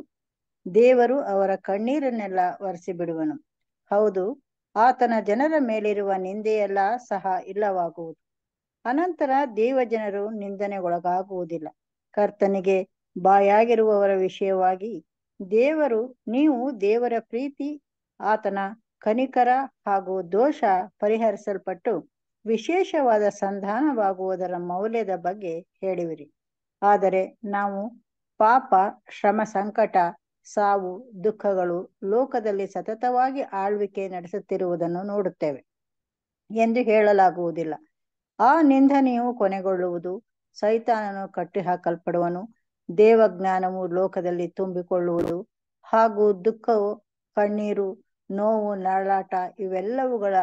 ದೇವರು ಅವರ ಕಣ್ಣೀರನ್ನೆಲ್ಲ ಒರೆಸಿ ಬಿಡುವನು ಹೌದು ಆತನ ಜನರ ಮೇಲಿರುವ ನಿಂದೆಯೆಲ್ಲ ಸಹ ಇಲ್ಲವಾಗುವುದು ಅನಂತರ ದೇವಜನರು ನಿಂದನೆಗೊಳಗಾಗುವುದಿಲ್ಲ ಕರ್ತನಿಗೆ ಬಾಯಾಗಿರುವವರ ವಿಷಯವಾಗಿ ದೇವರು ನೀವು ದೇವರ ಪ್ರೀತಿ ಆತನ ಕನಿಕರ ಹಾಗೂ ದೋಷ ಪರಿಹರಿಸಲ್ಪಟ್ಟು ವಿಶೇಷವಾದ ಸಂಧಾನವಾಗುವುದರ ಮೌಲ್ಯದ ಬಗ್ಗೆ ಹೇಳಿವಿರಿ ಆದರೆ ನಾವು ಪಾಪ ಶ್ರಮ ಸಂಕಟ ಸಾವು ದುಃಖಗಳು ಲೋಕದಲ್ಲಿ ಸತತವಾಗಿ ಆಳ್ವಿಕೆ ನಡೆಸುತ್ತಿರುವುದನ್ನು ನೋಡುತ್ತೇವೆ ಎಂದು ಹೇಳಲಾಗುವುದಿಲ್ಲ ಆ ನಿಂದನೆಯು ಕೊನೆಗೊಳ್ಳುವುದು ಸೈತಾನನು ಕಟ್ಟಿಹಾಕಲ್ಪಡುವನು ದೇವಜ್ಞಾನವು ಲೋಕದಲ್ಲಿ ತುಂಬಿಕೊಳ್ಳುವುದು ಹಾಗೂ ದುಃಖವು ಕಣ್ಣೀರು ನೋವು ನರಳಾಟ ಇವೆಲ್ಲವುಗಳ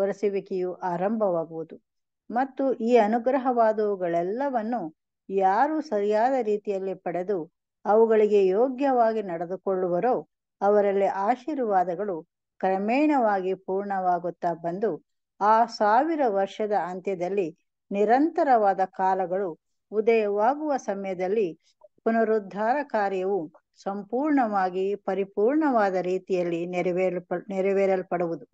ಒರೆಸುವಿಕೆಯು ಆರಂಭವಾಗುವುದು ಮತ್ತು ಈ ಅನುಗ್ರಹವಾದವುಗಳೆಲ್ಲವನ್ನು ಯಾರು ಸರಿಯಾದ ರೀತಿಯಲ್ಲಿ ಪಡೆದು ಅವುಗಳಿಗೆ ಯೋಗ್ಯವಾಗಿ ನಡೆದುಕೊಳ್ಳುವರೋ ಅವರಲ್ಲಿ ಆಶೀರ್ವಾದಗಳು ಕ್ರಮೇಣವಾಗಿ ಪೂರ್ಣವಾಗುತ್ತಾ ಬಂದು ಆ ಸಾವಿರ ವರ್ಷದ ಅಂತ್ಯದಲ್ಲಿ ನಿರಂತರವಾದ ಕಾಲಗಳು ಉದಯವಾಗುವ ಸಮಯದಲ್ಲಿ ಪುನರುದ್ಧಾರ ಕಾರ್ಯವು ಸಂಪೂರ್ಣವಾಗಿ ಪರಿಪೂರ್ಣವಾದ ರೀತಿಯಲ್ಲಿ ನೆರವೇರಲ್ಪ ನೆರವೇರಲ್ಪಡುವುದು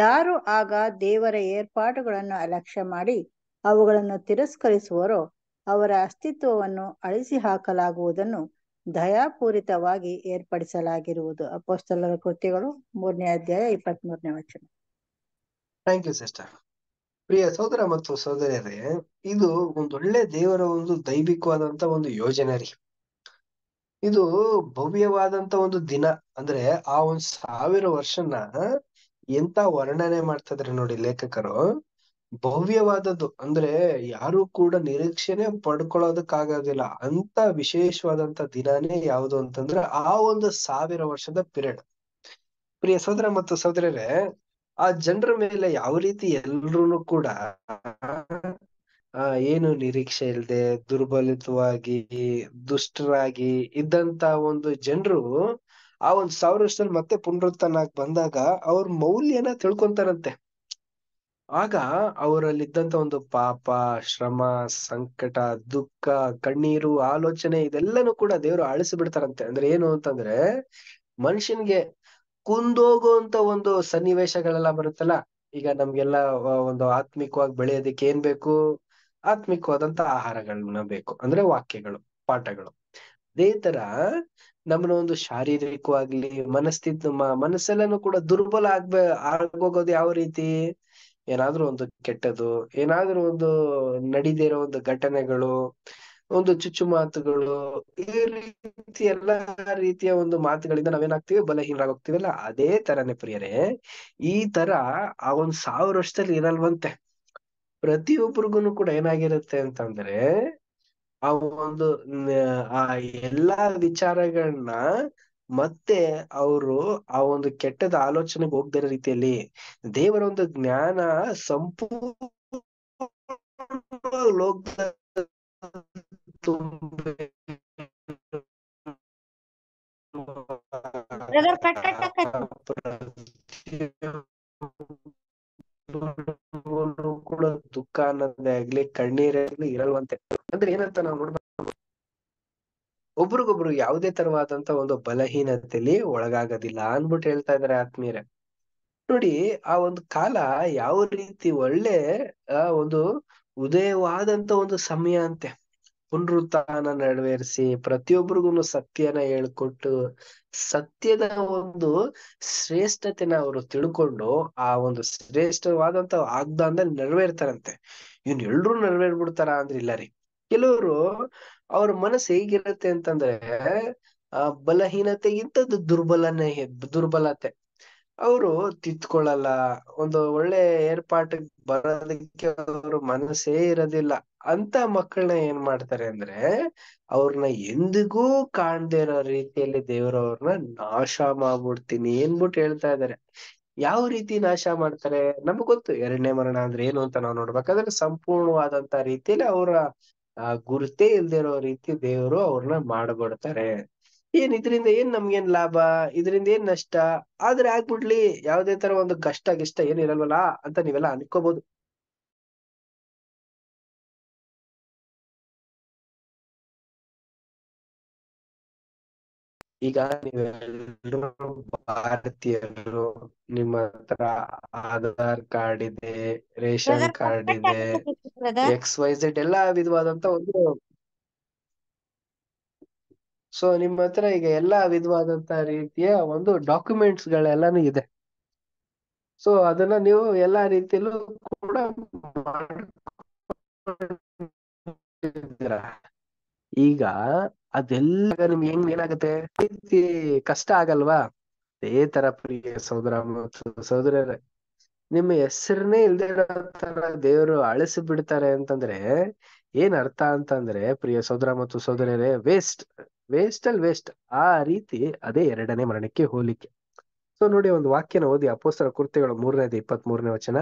ಯಾರು ಆಗ ದೇವರ ಏರ್ಪಾಟುಗಳನ್ನು ಅಲಕ್ಷ್ಯ ಮಾಡಿ ಅವುಗಳನ್ನು ತಿರಸ್ಕರಿಸುವರೋ ಅವರ ಅಸ್ತಿತ್ವವನ್ನು ಅಳಿಸಿ ಹಾಕಲಾಗುವುದನ್ನು ದಯಾಪೂರಿತವಾಗಿ ಏರ್ಪಡಿಸಲಾಗಿರುವುದು ಅಪೋಸ್ತಲರ ಕೃತ್ಯಗಳು ಮೂರನೇ ಅಧ್ಯಾಯ ಇಪ್ಪತ್ತ್ ಮೂರನೇ ವಚನ ಥ್ಯಾಂಕ್ ಯು ಸಿಸ್ಟರ್ ಪ್ರಿಯ ಸೋದರ ಮತ್ತು ಸೋದರಿಯರೇ ಇದು ಒಂದೊಳ್ಳೆ ದೇವರ ಒಂದು ದೈವಿಕವಾದಂತ ಒಂದು ಯೋಜನೆ ರೀ ಇದು ಭವ್ಯವಾದಂತ ಒಂದು ದಿನ ಅಂದ್ರೆ ಆ ಒಂದ್ ಸಾವಿರ ವರ್ಷನ ಎಂತ ವರ್ಣನೆ ಮಾಡ್ತದ್ರಿ ನೋಡಿ ಲೇಖಕರು ಭವ್ಯವಾದದ್ದು ಅಂದ್ರೆ ಯಾರು ಕೂಡ ನಿರೀಕ್ಷೆನೆ ಪಡ್ಕೊಳ್ಳೋದಕ್ಕಾಗೋದಿಲ್ಲ ಅಂತ ವಿಶೇಷವಾದಂತ ದಿನಾನೇ ಯಾವುದು ಅಂತಂದ್ರೆ ಆ ಒಂದು ಸಾವಿರ ವರ್ಷದ ಪಿರಿಯಡ್ ಪ್ರಿಯ ಸೋದರ ಮತ್ತು ಸಹೋದರರೇ ಆ ಜನರ ಮೇಲೆ ಯಾವ ರೀತಿ ಎಲ್ರು ಕೂಡ ಏನು ನಿರೀಕ್ಷೆ ಇಲ್ಲದೆ ದುರ್ಬಲಿತವಾಗಿ ದುಷ್ಟರಾಗಿ ಇದ್ದಂತ ಒಂದು ಜನರು ಆ ಒಂದ್ ಸಾವಿರ ಮತ್ತೆ ಪುನರುತ್ಥಾನ ಬಂದಾಗ ಅವ್ರ ಮೌಲ್ಯನ ತಿಳ್ಕೊಂತಾರಂತೆ ಆಗ ಅವರಲ್ಲಿದ್ದಂತ ಒಂದು ಪಾಪ ಶ್ರಮ ಸಂಕಟ ದುಃಖ ಕಣ್ಣೀರು ಆಲೋಚನೆ ಇದೆಲ್ಲಾನು ಕೂಡ ದೇವ್ರು ಅಳಿಸಿ ಬಿಡ್ತಾರಂತೆ ಅಂದ್ರೆ ಏನು ಅಂತಂದ್ರೆ ಮನುಷ್ಯನ್ಗೆ ಕುಂದೋಗುವಂತ ಒಂದು ಸನ್ನಿವೇಶಗಳೆಲ್ಲ ಬರುತ್ತಲ್ಲ ಈಗ ನಮ್ಗೆಲ್ಲ ಒಂದು ಆತ್ಮಿಕವಾಗಿ ಬೆಳೆಯೋದಕ್ಕೆ ಏನ್ ಬೇಕು ಆತ್ಮಿಕವಾದಂತ ಆಹಾರಗಳನ್ನ ಬೇಕು ಅಂದ್ರೆ ವಾಕ್ಯಗಳು ಪಾಠಗಳು ಅದೇ ತರ ನಮ್ಮನ್ನ ಒಂದು ಶಾರೀರಿಕವಾಗ್ಲಿ ಮನಸ್ಥಿತ ಮನಸ್ಸೆಲ್ಲನೂ ಕೂಡ ದುರ್ಬಲ ಆಗ್ಬ ಆಗೋಗೋದು ಯಾವ ರೀತಿ ಏನಾದ್ರೂ ಒಂದು ಕೆಟ್ಟದು ಏನಾದ್ರೂ ಒಂದು ನಡೀದಿರೋ ಒಂದು ಘಟನೆಗಳು ಒಂದು ಚುಚ್ಚು ಮಾತುಗಳು ಈ ರೀತಿ ಎಲ್ಲಾ ರೀತಿಯ ಒಂದು ಮಾತುಗಳಿಂದ ನಾವೇನಾಗ್ತೀವಿ ಬಲಹೀನರಾಗೋಗ್ತೀವಲ್ಲ ಅದೇ ತರನೇ ಪ್ರಿಯರೇ ಈ ತರ ಆ ಒಂದ್ ಸಾವಿರ ವರ್ಷದಲ್ಲಿ ಇರಲ್ವಂತೆ ಪ್ರತಿಯೊಬ್ಬರಿಗೂ ಕೂಡ ಏನಾಗಿರುತ್ತೆ ಅಂತಂದ್ರೆ ಆ ಒಂದು ಆ ಎಲ್ಲಾ ವಿಚಾರಗಳನ್ನ ಮತ್ತೆ ಅವರು ಆ ಒಂದು ಕೆಟ್ಟದ ಆಲೋಚನೆಗೆ ಹೋಗ್ದಿರೋ ರೀತಿಯಲ್ಲಿ ದೇವರ ಒಂದು ಜ್ಞಾನ ಸಂಪೂರ್ಣ ದುಃಖ ಅನ್ನೋದೇ ಆಗ್ಲಿ ಕಣ್ಣೀರಾಗ್ಲಿ ಇರಲ್ವಂತೆ ಅಂದ್ರೆ ಏನಂತ ನಾವು ನೋಡ್ಬೇಕು ಒಬ್ರಿಗೊಬ್ರು ಯಾವುದೇ ತರವಾದಂತ ಒಂದು ಬಲಹೀನತೆಯಲ್ಲಿ ಒಳಗಾಗೋದಿಲ್ಲ ಅನ್ಬಿಟ್ಟು ಹೇಳ್ತಾ ಇದಾರೆ ಆತ್ಮೀಯರ ನೋಡಿ ಆ ಒಂದು ಕಾಲ ಯಾವ ರೀತಿ ಒಳ್ಳೆ ಆ ಒಂದು ಉದಯವಾದಂತ ಒಂದು ಸಮಯ ಅಂತೆ ಪುನರುತ್ಥಾನ ನೆರವೇರಿಸಿ ಪ್ರತಿಯೊಬ್ಬರಿಗೂ ಸತ್ಯನ ಹೇಳ್ಕೊಟ್ಟು ಸತ್ಯದ ಒಂದು ಶ್ರೇಷ್ಠತೆನ ಅವರು ತಿಳ್ಕೊಂಡು ಆ ಒಂದು ಶ್ರೇಷ್ಠವಾದಂತ ಆಗ್ದಾಂದ ನೆರವೇರ್ತಾರಂತೆ ಇವ್ನ ಎಲ್ರು ನೆರವೇರ್ಬಿಡ್ತಾರ ಅಂದ್ರೆ ಇಲ್ಲ ರೀ ಕೆಲವರು ಅವ್ರ ಮನಸ್ಸು ಹೇಗಿರುತ್ತೆ ಅಂತಂದ್ರೆ ಆ ಬಲಹೀನತೆಗಿಂತದ್ದು ದುರ್ಬಲನೆ ದುರ್ಬಲತೆ ಅವರು ತಿತ್ಕೊಳ್ಳಲ್ಲ ಒಂದು ಒಳ್ಳೆ ಏರ್ಪಾಟಿಗೆ ಬರೋದಕ್ಕೆ ಅವ್ರ ಮನಸ್ಸೇ ಇರೋದಿಲ್ಲ ಅಂತ ಮಕ್ಕಳನ್ನ ಏನ್ ಮಾಡ್ತಾರೆ ಅಂದ್ರೆ ಅವ್ರನ್ನ ಎಂದಿಗೂ ಕಾಣದೇ ಇರೋ ರೀತಿಯಲ್ಲಿ ಅವ್ರನ್ನ ನಾಶ ಮಾಡ್ಬಿಡ್ತೀನಿ ಏನ್ಬಿಟ್ಟು ಹೇಳ್ತಾ ಇದಾರೆ ಯಾವ ರೀತಿ ನಾಶ ಮಾಡ್ತಾರೆ ನಮಗ್ ಗೊತ್ತು ಎರಡನೇ ಮರಣ ಅಂದ್ರೆ ಏನು ಅಂತ ನಾವು ನೋಡ್ಬೇಕಾದ್ರೆ ಸಂಪೂರ್ಣವಾದಂತ ರೀತಿಯಲ್ಲಿ ಅವರ ಗುರುತೇ ಇಲ್ದಿರೋ ರೀತಿ ದೇವರು ಅವ್ರನ್ನ ಮಾಡ್ಬಿಡ್ತಾರೆ ಏನ್ ಇದ್ರಿಂದ ಏನ್ ನಮ್ಗೇನ್ ಲಾಭ ಇದರಿಂದ ಏನ್ ನಷ್ಟ ಆದ್ರೆ ಆಗ್ಬಿಡ್ಲಿ ಯಾವ್ದೇ ತರ ಒಂದು ಕಷ್ಟ ಗಿಷ್ಟ ಏನ್ ಇರಲ್ವಲ್ಲ ಅಂತ ನೀವೆಲ್ಲ ಅನ್ಕೋಬಹುದು ಈಗ ನೀವೆಲ್ಲರೂ ಭಾರತೀಯರು ನಿಮ್ಮ ಹತ್ರ ಆಧಾರ್ ಕಾರ್ಡ್ ಇದೆ ರೇಷನ್ ಕಾರ್ಡ್ ಇದೆ ಎಕ್ಸ್ ವೈ ಝೆಡ್ ಎಲ್ಲಾ ವಿಧವಾದಂತ ಒಂದು ಸೊ ನಿಮ್ಮ ಹತ್ರ ಈಗ ಎಲ್ಲಾ ವಿಧವಾದಂತ ರೀತಿಯ ಒಂದು ಡಾಕ್ಯುಮೆಂಟ್ಸ್ ಗಳೆಲ್ಲಾನು ಇದೆ ಸೊ ಅದನ್ನ ನೀವು ಎಲ್ಲಾ ರೀತಿಯಲ್ಲೂ ಕೂಡ ಈಗ ಅದೆಲ್ಲ ನಿಮ್ಗೆ ಹೆಂಗ್ ಏನಾಗುತ್ತೆ ಪ್ರೀತಿ ಕಷ್ಟ ಆಗಲ್ವಾ ಅದೇ ತರ ಪ್ರಿಯ ಸಹೋದರ ಸಹೋದರರೇ ನಿಮ್ಮ ಹೆಸರನ್ನೇ ಇಲ್ದೇ ತರ ದೇವರು ಅಳಿಸಿ ಬಿಡ್ತಾರೆ ಅಂತಂದ್ರೆ ಏನ್ ಅರ್ಥ ಅಂತಂದ್ರೆ ಪ್ರಿಯ ಸಹೋದರ ಮತ್ತು ಸಹೋದರರೇ ವೇಸ್ಟ್ ವೇಸ್ಟ್ ಅಲ್ ವೇಸ್ಟ್ ಆ ರೀತಿ ಅದೇ ಎರಡನೇ ಮರಣಕ್ಕೆ ಹೋಲಿಕೆ ಸೊ ನೋಡಿ ಒಂದು ವಾಕ್ಯನ ಓದಿ ಅಪೋಸ್ತರ ಕೃತ್ಯಗಳು ಮೂರನೇದು ಇಪ್ಪತ್ತ್ ಮೂರನೇ ವಚನ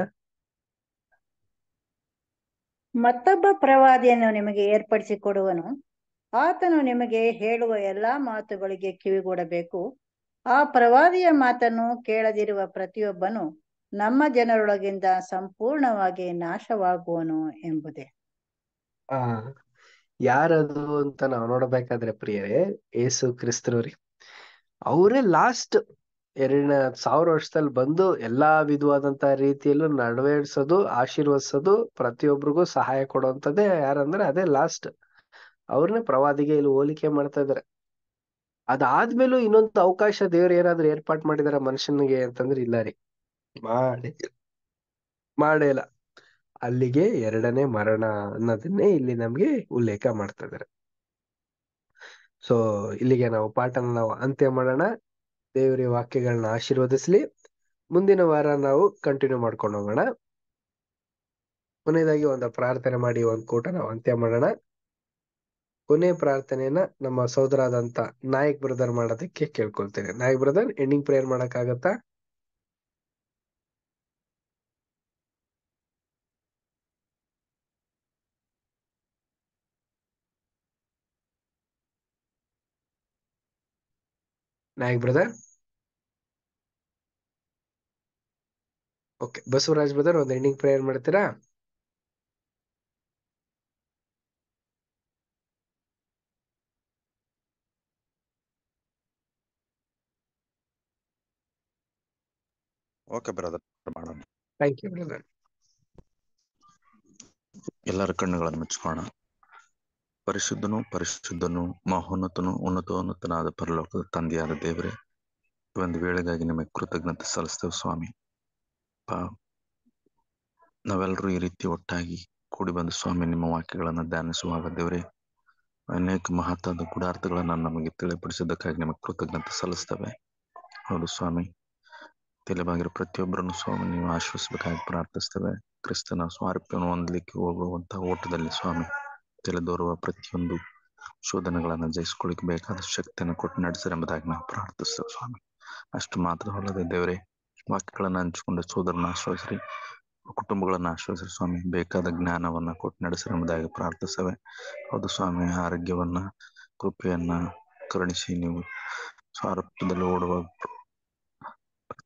ಮತ್ತೊಬ್ಬ ಪ್ರವಾದಿಯನ್ನು ನಿಮಗೆ ಏರ್ಪಡಿಸಿ ಕೊಡುವನು ಆತನು ನಿಮಗೆ ಹೇಳುವ ಎಲ್ಲಾ ಮಾತುಗಳಿಗೆ ಕಿವಿಗೊಡಬೇಕು ಆ ಪ್ರವಾದಿಯ ಮಾತನ್ನು ಕೇಳದಿರುವ ಪ್ರತಿಯೊಬ್ಬನು ನಮ್ಮ ಜನರೊಳಗಿಂದ ಸಂಪೂರ್ಣವಾಗಿ ನಾಶವಾಗುವನು ಎಂಬುದೇ ಆ ಯಾರದು ಅಂತ ನಾವು ನೋಡಬೇಕಾದ್ರೆ ಪ್ರಿಯರೇ ಏಸು ಕ್ರಿಸ್ತನವ್ರಿ ಅವರೇ ಲಾಸ್ಟ್ ಎರಡನೇ ಸಾವಿರ ವರ್ಷದಲ್ಲಿ ಬಂದು ಎಲ್ಲಾ ವಿಧವಾದಂತ ರೀತಿಯಲ್ಲೂ ನಡವೇಡ್ಸೋದು ಆಶೀರ್ವದಿಸೋದು ಪ್ರತಿಯೊಬ್ಬರಿಗೂ ಸಹಾಯ ಕೊಡುವಂತದ್ದೇ ಯಾರಂದ್ರೆ ಅದೇ ಲಾಸ್ಟ್ ಅವ್ರನ್ನೇ ಪ್ರವಾದಿಗೆ ಇಲ್ಲಿ ಹೋಲಿಕೆ ಮಾಡ್ತಾ ಇದಾರೆ ಅದಾದ್ಮೇಲೂ ಇನ್ನೊಂದು ಅವಕಾಶ ದೇವ್ರ ಏನಾದ್ರು ಏರ್ಪಾಟ್ ಮಾಡಿದಾರ ಮನುಷ್ಯನಿಗೆ ಅಂತಂದ್ರೆ ಇಲ್ಲ ರೀ ಮಾಡಿ ಮಾಡೇ ಇಲ್ಲ ಅಲ್ಲಿಗೆ ಎರಡನೇ ಮರಣ ಅನ್ನೋದನ್ನೇ ಇಲ್ಲಿ ನಮ್ಗೆ ಉಲ್ಲೇಖ ಮಾಡ್ತಾ ಇದಾರೆ ಸೊ ಇಲ್ಲಿಗೆ ನಾವು ಪಾಠನ ನಾವು ಅಂತ್ಯ ಮಾಡೋಣ ದೇವರಿ ವಾಕ್ಯಗಳನ್ನ ಆಶೀರ್ವದಿಸ್ಲಿ ಮುಂದಿನ ವಾರ ನಾವು ಕಂಟಿನ್ಯೂ ಮಾಡ್ಕೊಂಡು ಹೋಗೋಣ ಕೊನೆಯದಾಗಿ ಒಂದು ಪ್ರಾರ್ಥನೆ ಮಾಡಿ ಒಂದು ಕೂಟ ನಾವು ಅಂತ್ಯ ಮಾಡೋಣ ಕೊನೆ ಪ್ರಾರ್ಥನೆಯನ್ನ ನಮ್ಮ ಸೋದರಾದಂತ ನಾಯಕ್ ಬ್ರದರ್ ಮಾಡೋದಕ್ಕೆ ಕೇಳ್ಕೊಳ್ತೇನೆ ನಾಯಕ್ ಬ್ರದರ್ ಎಂಡಿಂಗ್ ಪ್ರೇಯರ್ ಮಾಡಕ್ಕಾಗತ್ತಾ Nayak brother okay Basavaraj brother ಒಂದು ಎಂಡಿಂಗ್ ಪ್ರೇಯರ್ ಮಾಡ್ತೀರಾ okay brother thank you brother ಎಲ್ಲರ ಕಣ್ಣುಗಳನ್ನು ಮುಚ್ಚಿಕೊಳ್ಳೋಣ ಪರಿಶುದ್ಧನು ಪರಿಶುದ್ಧನು ಮಹೋನ್ನತನು ಉನ್ನತೋನ್ನತನಾದ ಪರಲೋಕದ ತಂದೆಯಾದ ದೇವರೇ ಒಂದು ವೇಳೆಗಾಗಿ ನಿಮಗೆ ಕೃತಜ್ಞತೆ ಸಲ್ಲಿಸ್ತೇವೆ ಸ್ವಾಮಿ ಪಾ ನಾವೆಲ್ಲರೂ ಈ ರೀತಿ ಒಟ್ಟಾಗಿ ಕೂಡಿ ಬಂದು ಸ್ವಾಮಿ ನಿಮ್ಮ ವಾಕ್ಯಗಳನ್ನು ಧ್ಯಾನಿಸುವಾಗ ದೇವರೇ ಅನೇಕ ಮಹತ್ವದ ಗುಡಾರ್ಥಗಳನ್ನು ನಮಗೆ ತಿಳಿಪಡಿಸಿದ್ದಕ್ಕಾಗಿ ನಿಮಗೆ ಕೃತಜ್ಞತೆ ಸಲ್ಲಿಸ್ತವೆ ಹೌದು ಸ್ವಾಮಿ ತಲೆಬಾಗಿರೋ ಪ್ರತಿಯೊಬ್ಬರನ್ನು ಸ್ವಾಮಿ ನೀವು ಆಶ್ರಯಿಸಬೇಕಾಗಿ ಪ್ರಾರ್ಥಿಸ್ತೇವೆ ಕ್ರಿಸ್ತನ ಸ್ವಾರೂಪ್ಯವನ್ನು ಹೊಂದಲಿಕ್ಕೆ ಹೋಗುವಂತಹ ಓಟದಲ್ಲಿ ಸ್ವಾಮಿ ತಲೆದೋರುವ ಪ್ರತಿಯೊಂದು ಶೋಧನೆಗಳನ್ನು ಜಯಿಸಿಕೊಳ್ಳಿಕ್ಕೆ ಬೇಕಾದ ಶಕ್ತಿಯನ್ನು ಕೊಟ್ಟು ನಡೆಸಿರೆಂಬುದಾಗಿ ನಾವು ಪ್ರಾರ್ಥಿಸ್ತೇವೆ ಸ್ವಾಮಿ ಅಷ್ಟು ಮಾತ್ರ ಮಾತ್ರವಲ್ಲದೆ ದೇವರೇ ವಾಕ್ಯಗಳನ್ನು ಹಂಚಿಕೊಂಡು ಸೋದರನ ಆಶ್ವಾಸರಿ ಕುಟುಂಬಗಳನ್ನು ಆಶ್ವಾಸರಿ ಸ್ವಾಮಿ ಬೇಕಾದ ಜ್ಞಾನವನ್ನ ಕೊಟ್ಟು ಎಂಬುದಾಗಿ ಪ್ರಾರ್ಥಿಸ್ತೇವೆ ಹೌದು ಸ್ವಾಮಿ ಆರೋಗ್ಯವನ್ನ ಕೃಪೆಯನ್ನ ಕರುಣಿಸಿ ನೀವು ಸ್ವಾರಪ್ಯದಲ್ಲಿ ಓಡುವ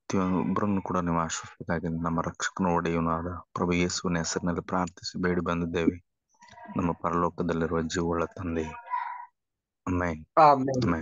ಪ್ರತಿಯೊಬ್ಬರನ್ನು ಕೂಡ ನೀವು ಆಶ್ರಿಸಬೇಕಾಗಿ ನಮ್ಮ ರಕ್ಷಕನ ಆದ ಪ್ರಭು ಯೇಸುವಿನ ಹೆಸರಿನಲ್ಲಿ ಪ್ರಾರ್ಥಿಸಿ ಬೇಡಿ ಬಂದಿದ್ದೇವೆ ನಮ್ಮ ಪರಲೋಕದಲ್ಲಿರುವ ಜೀವಳ ತಂದೆ ಅಮ್ಮ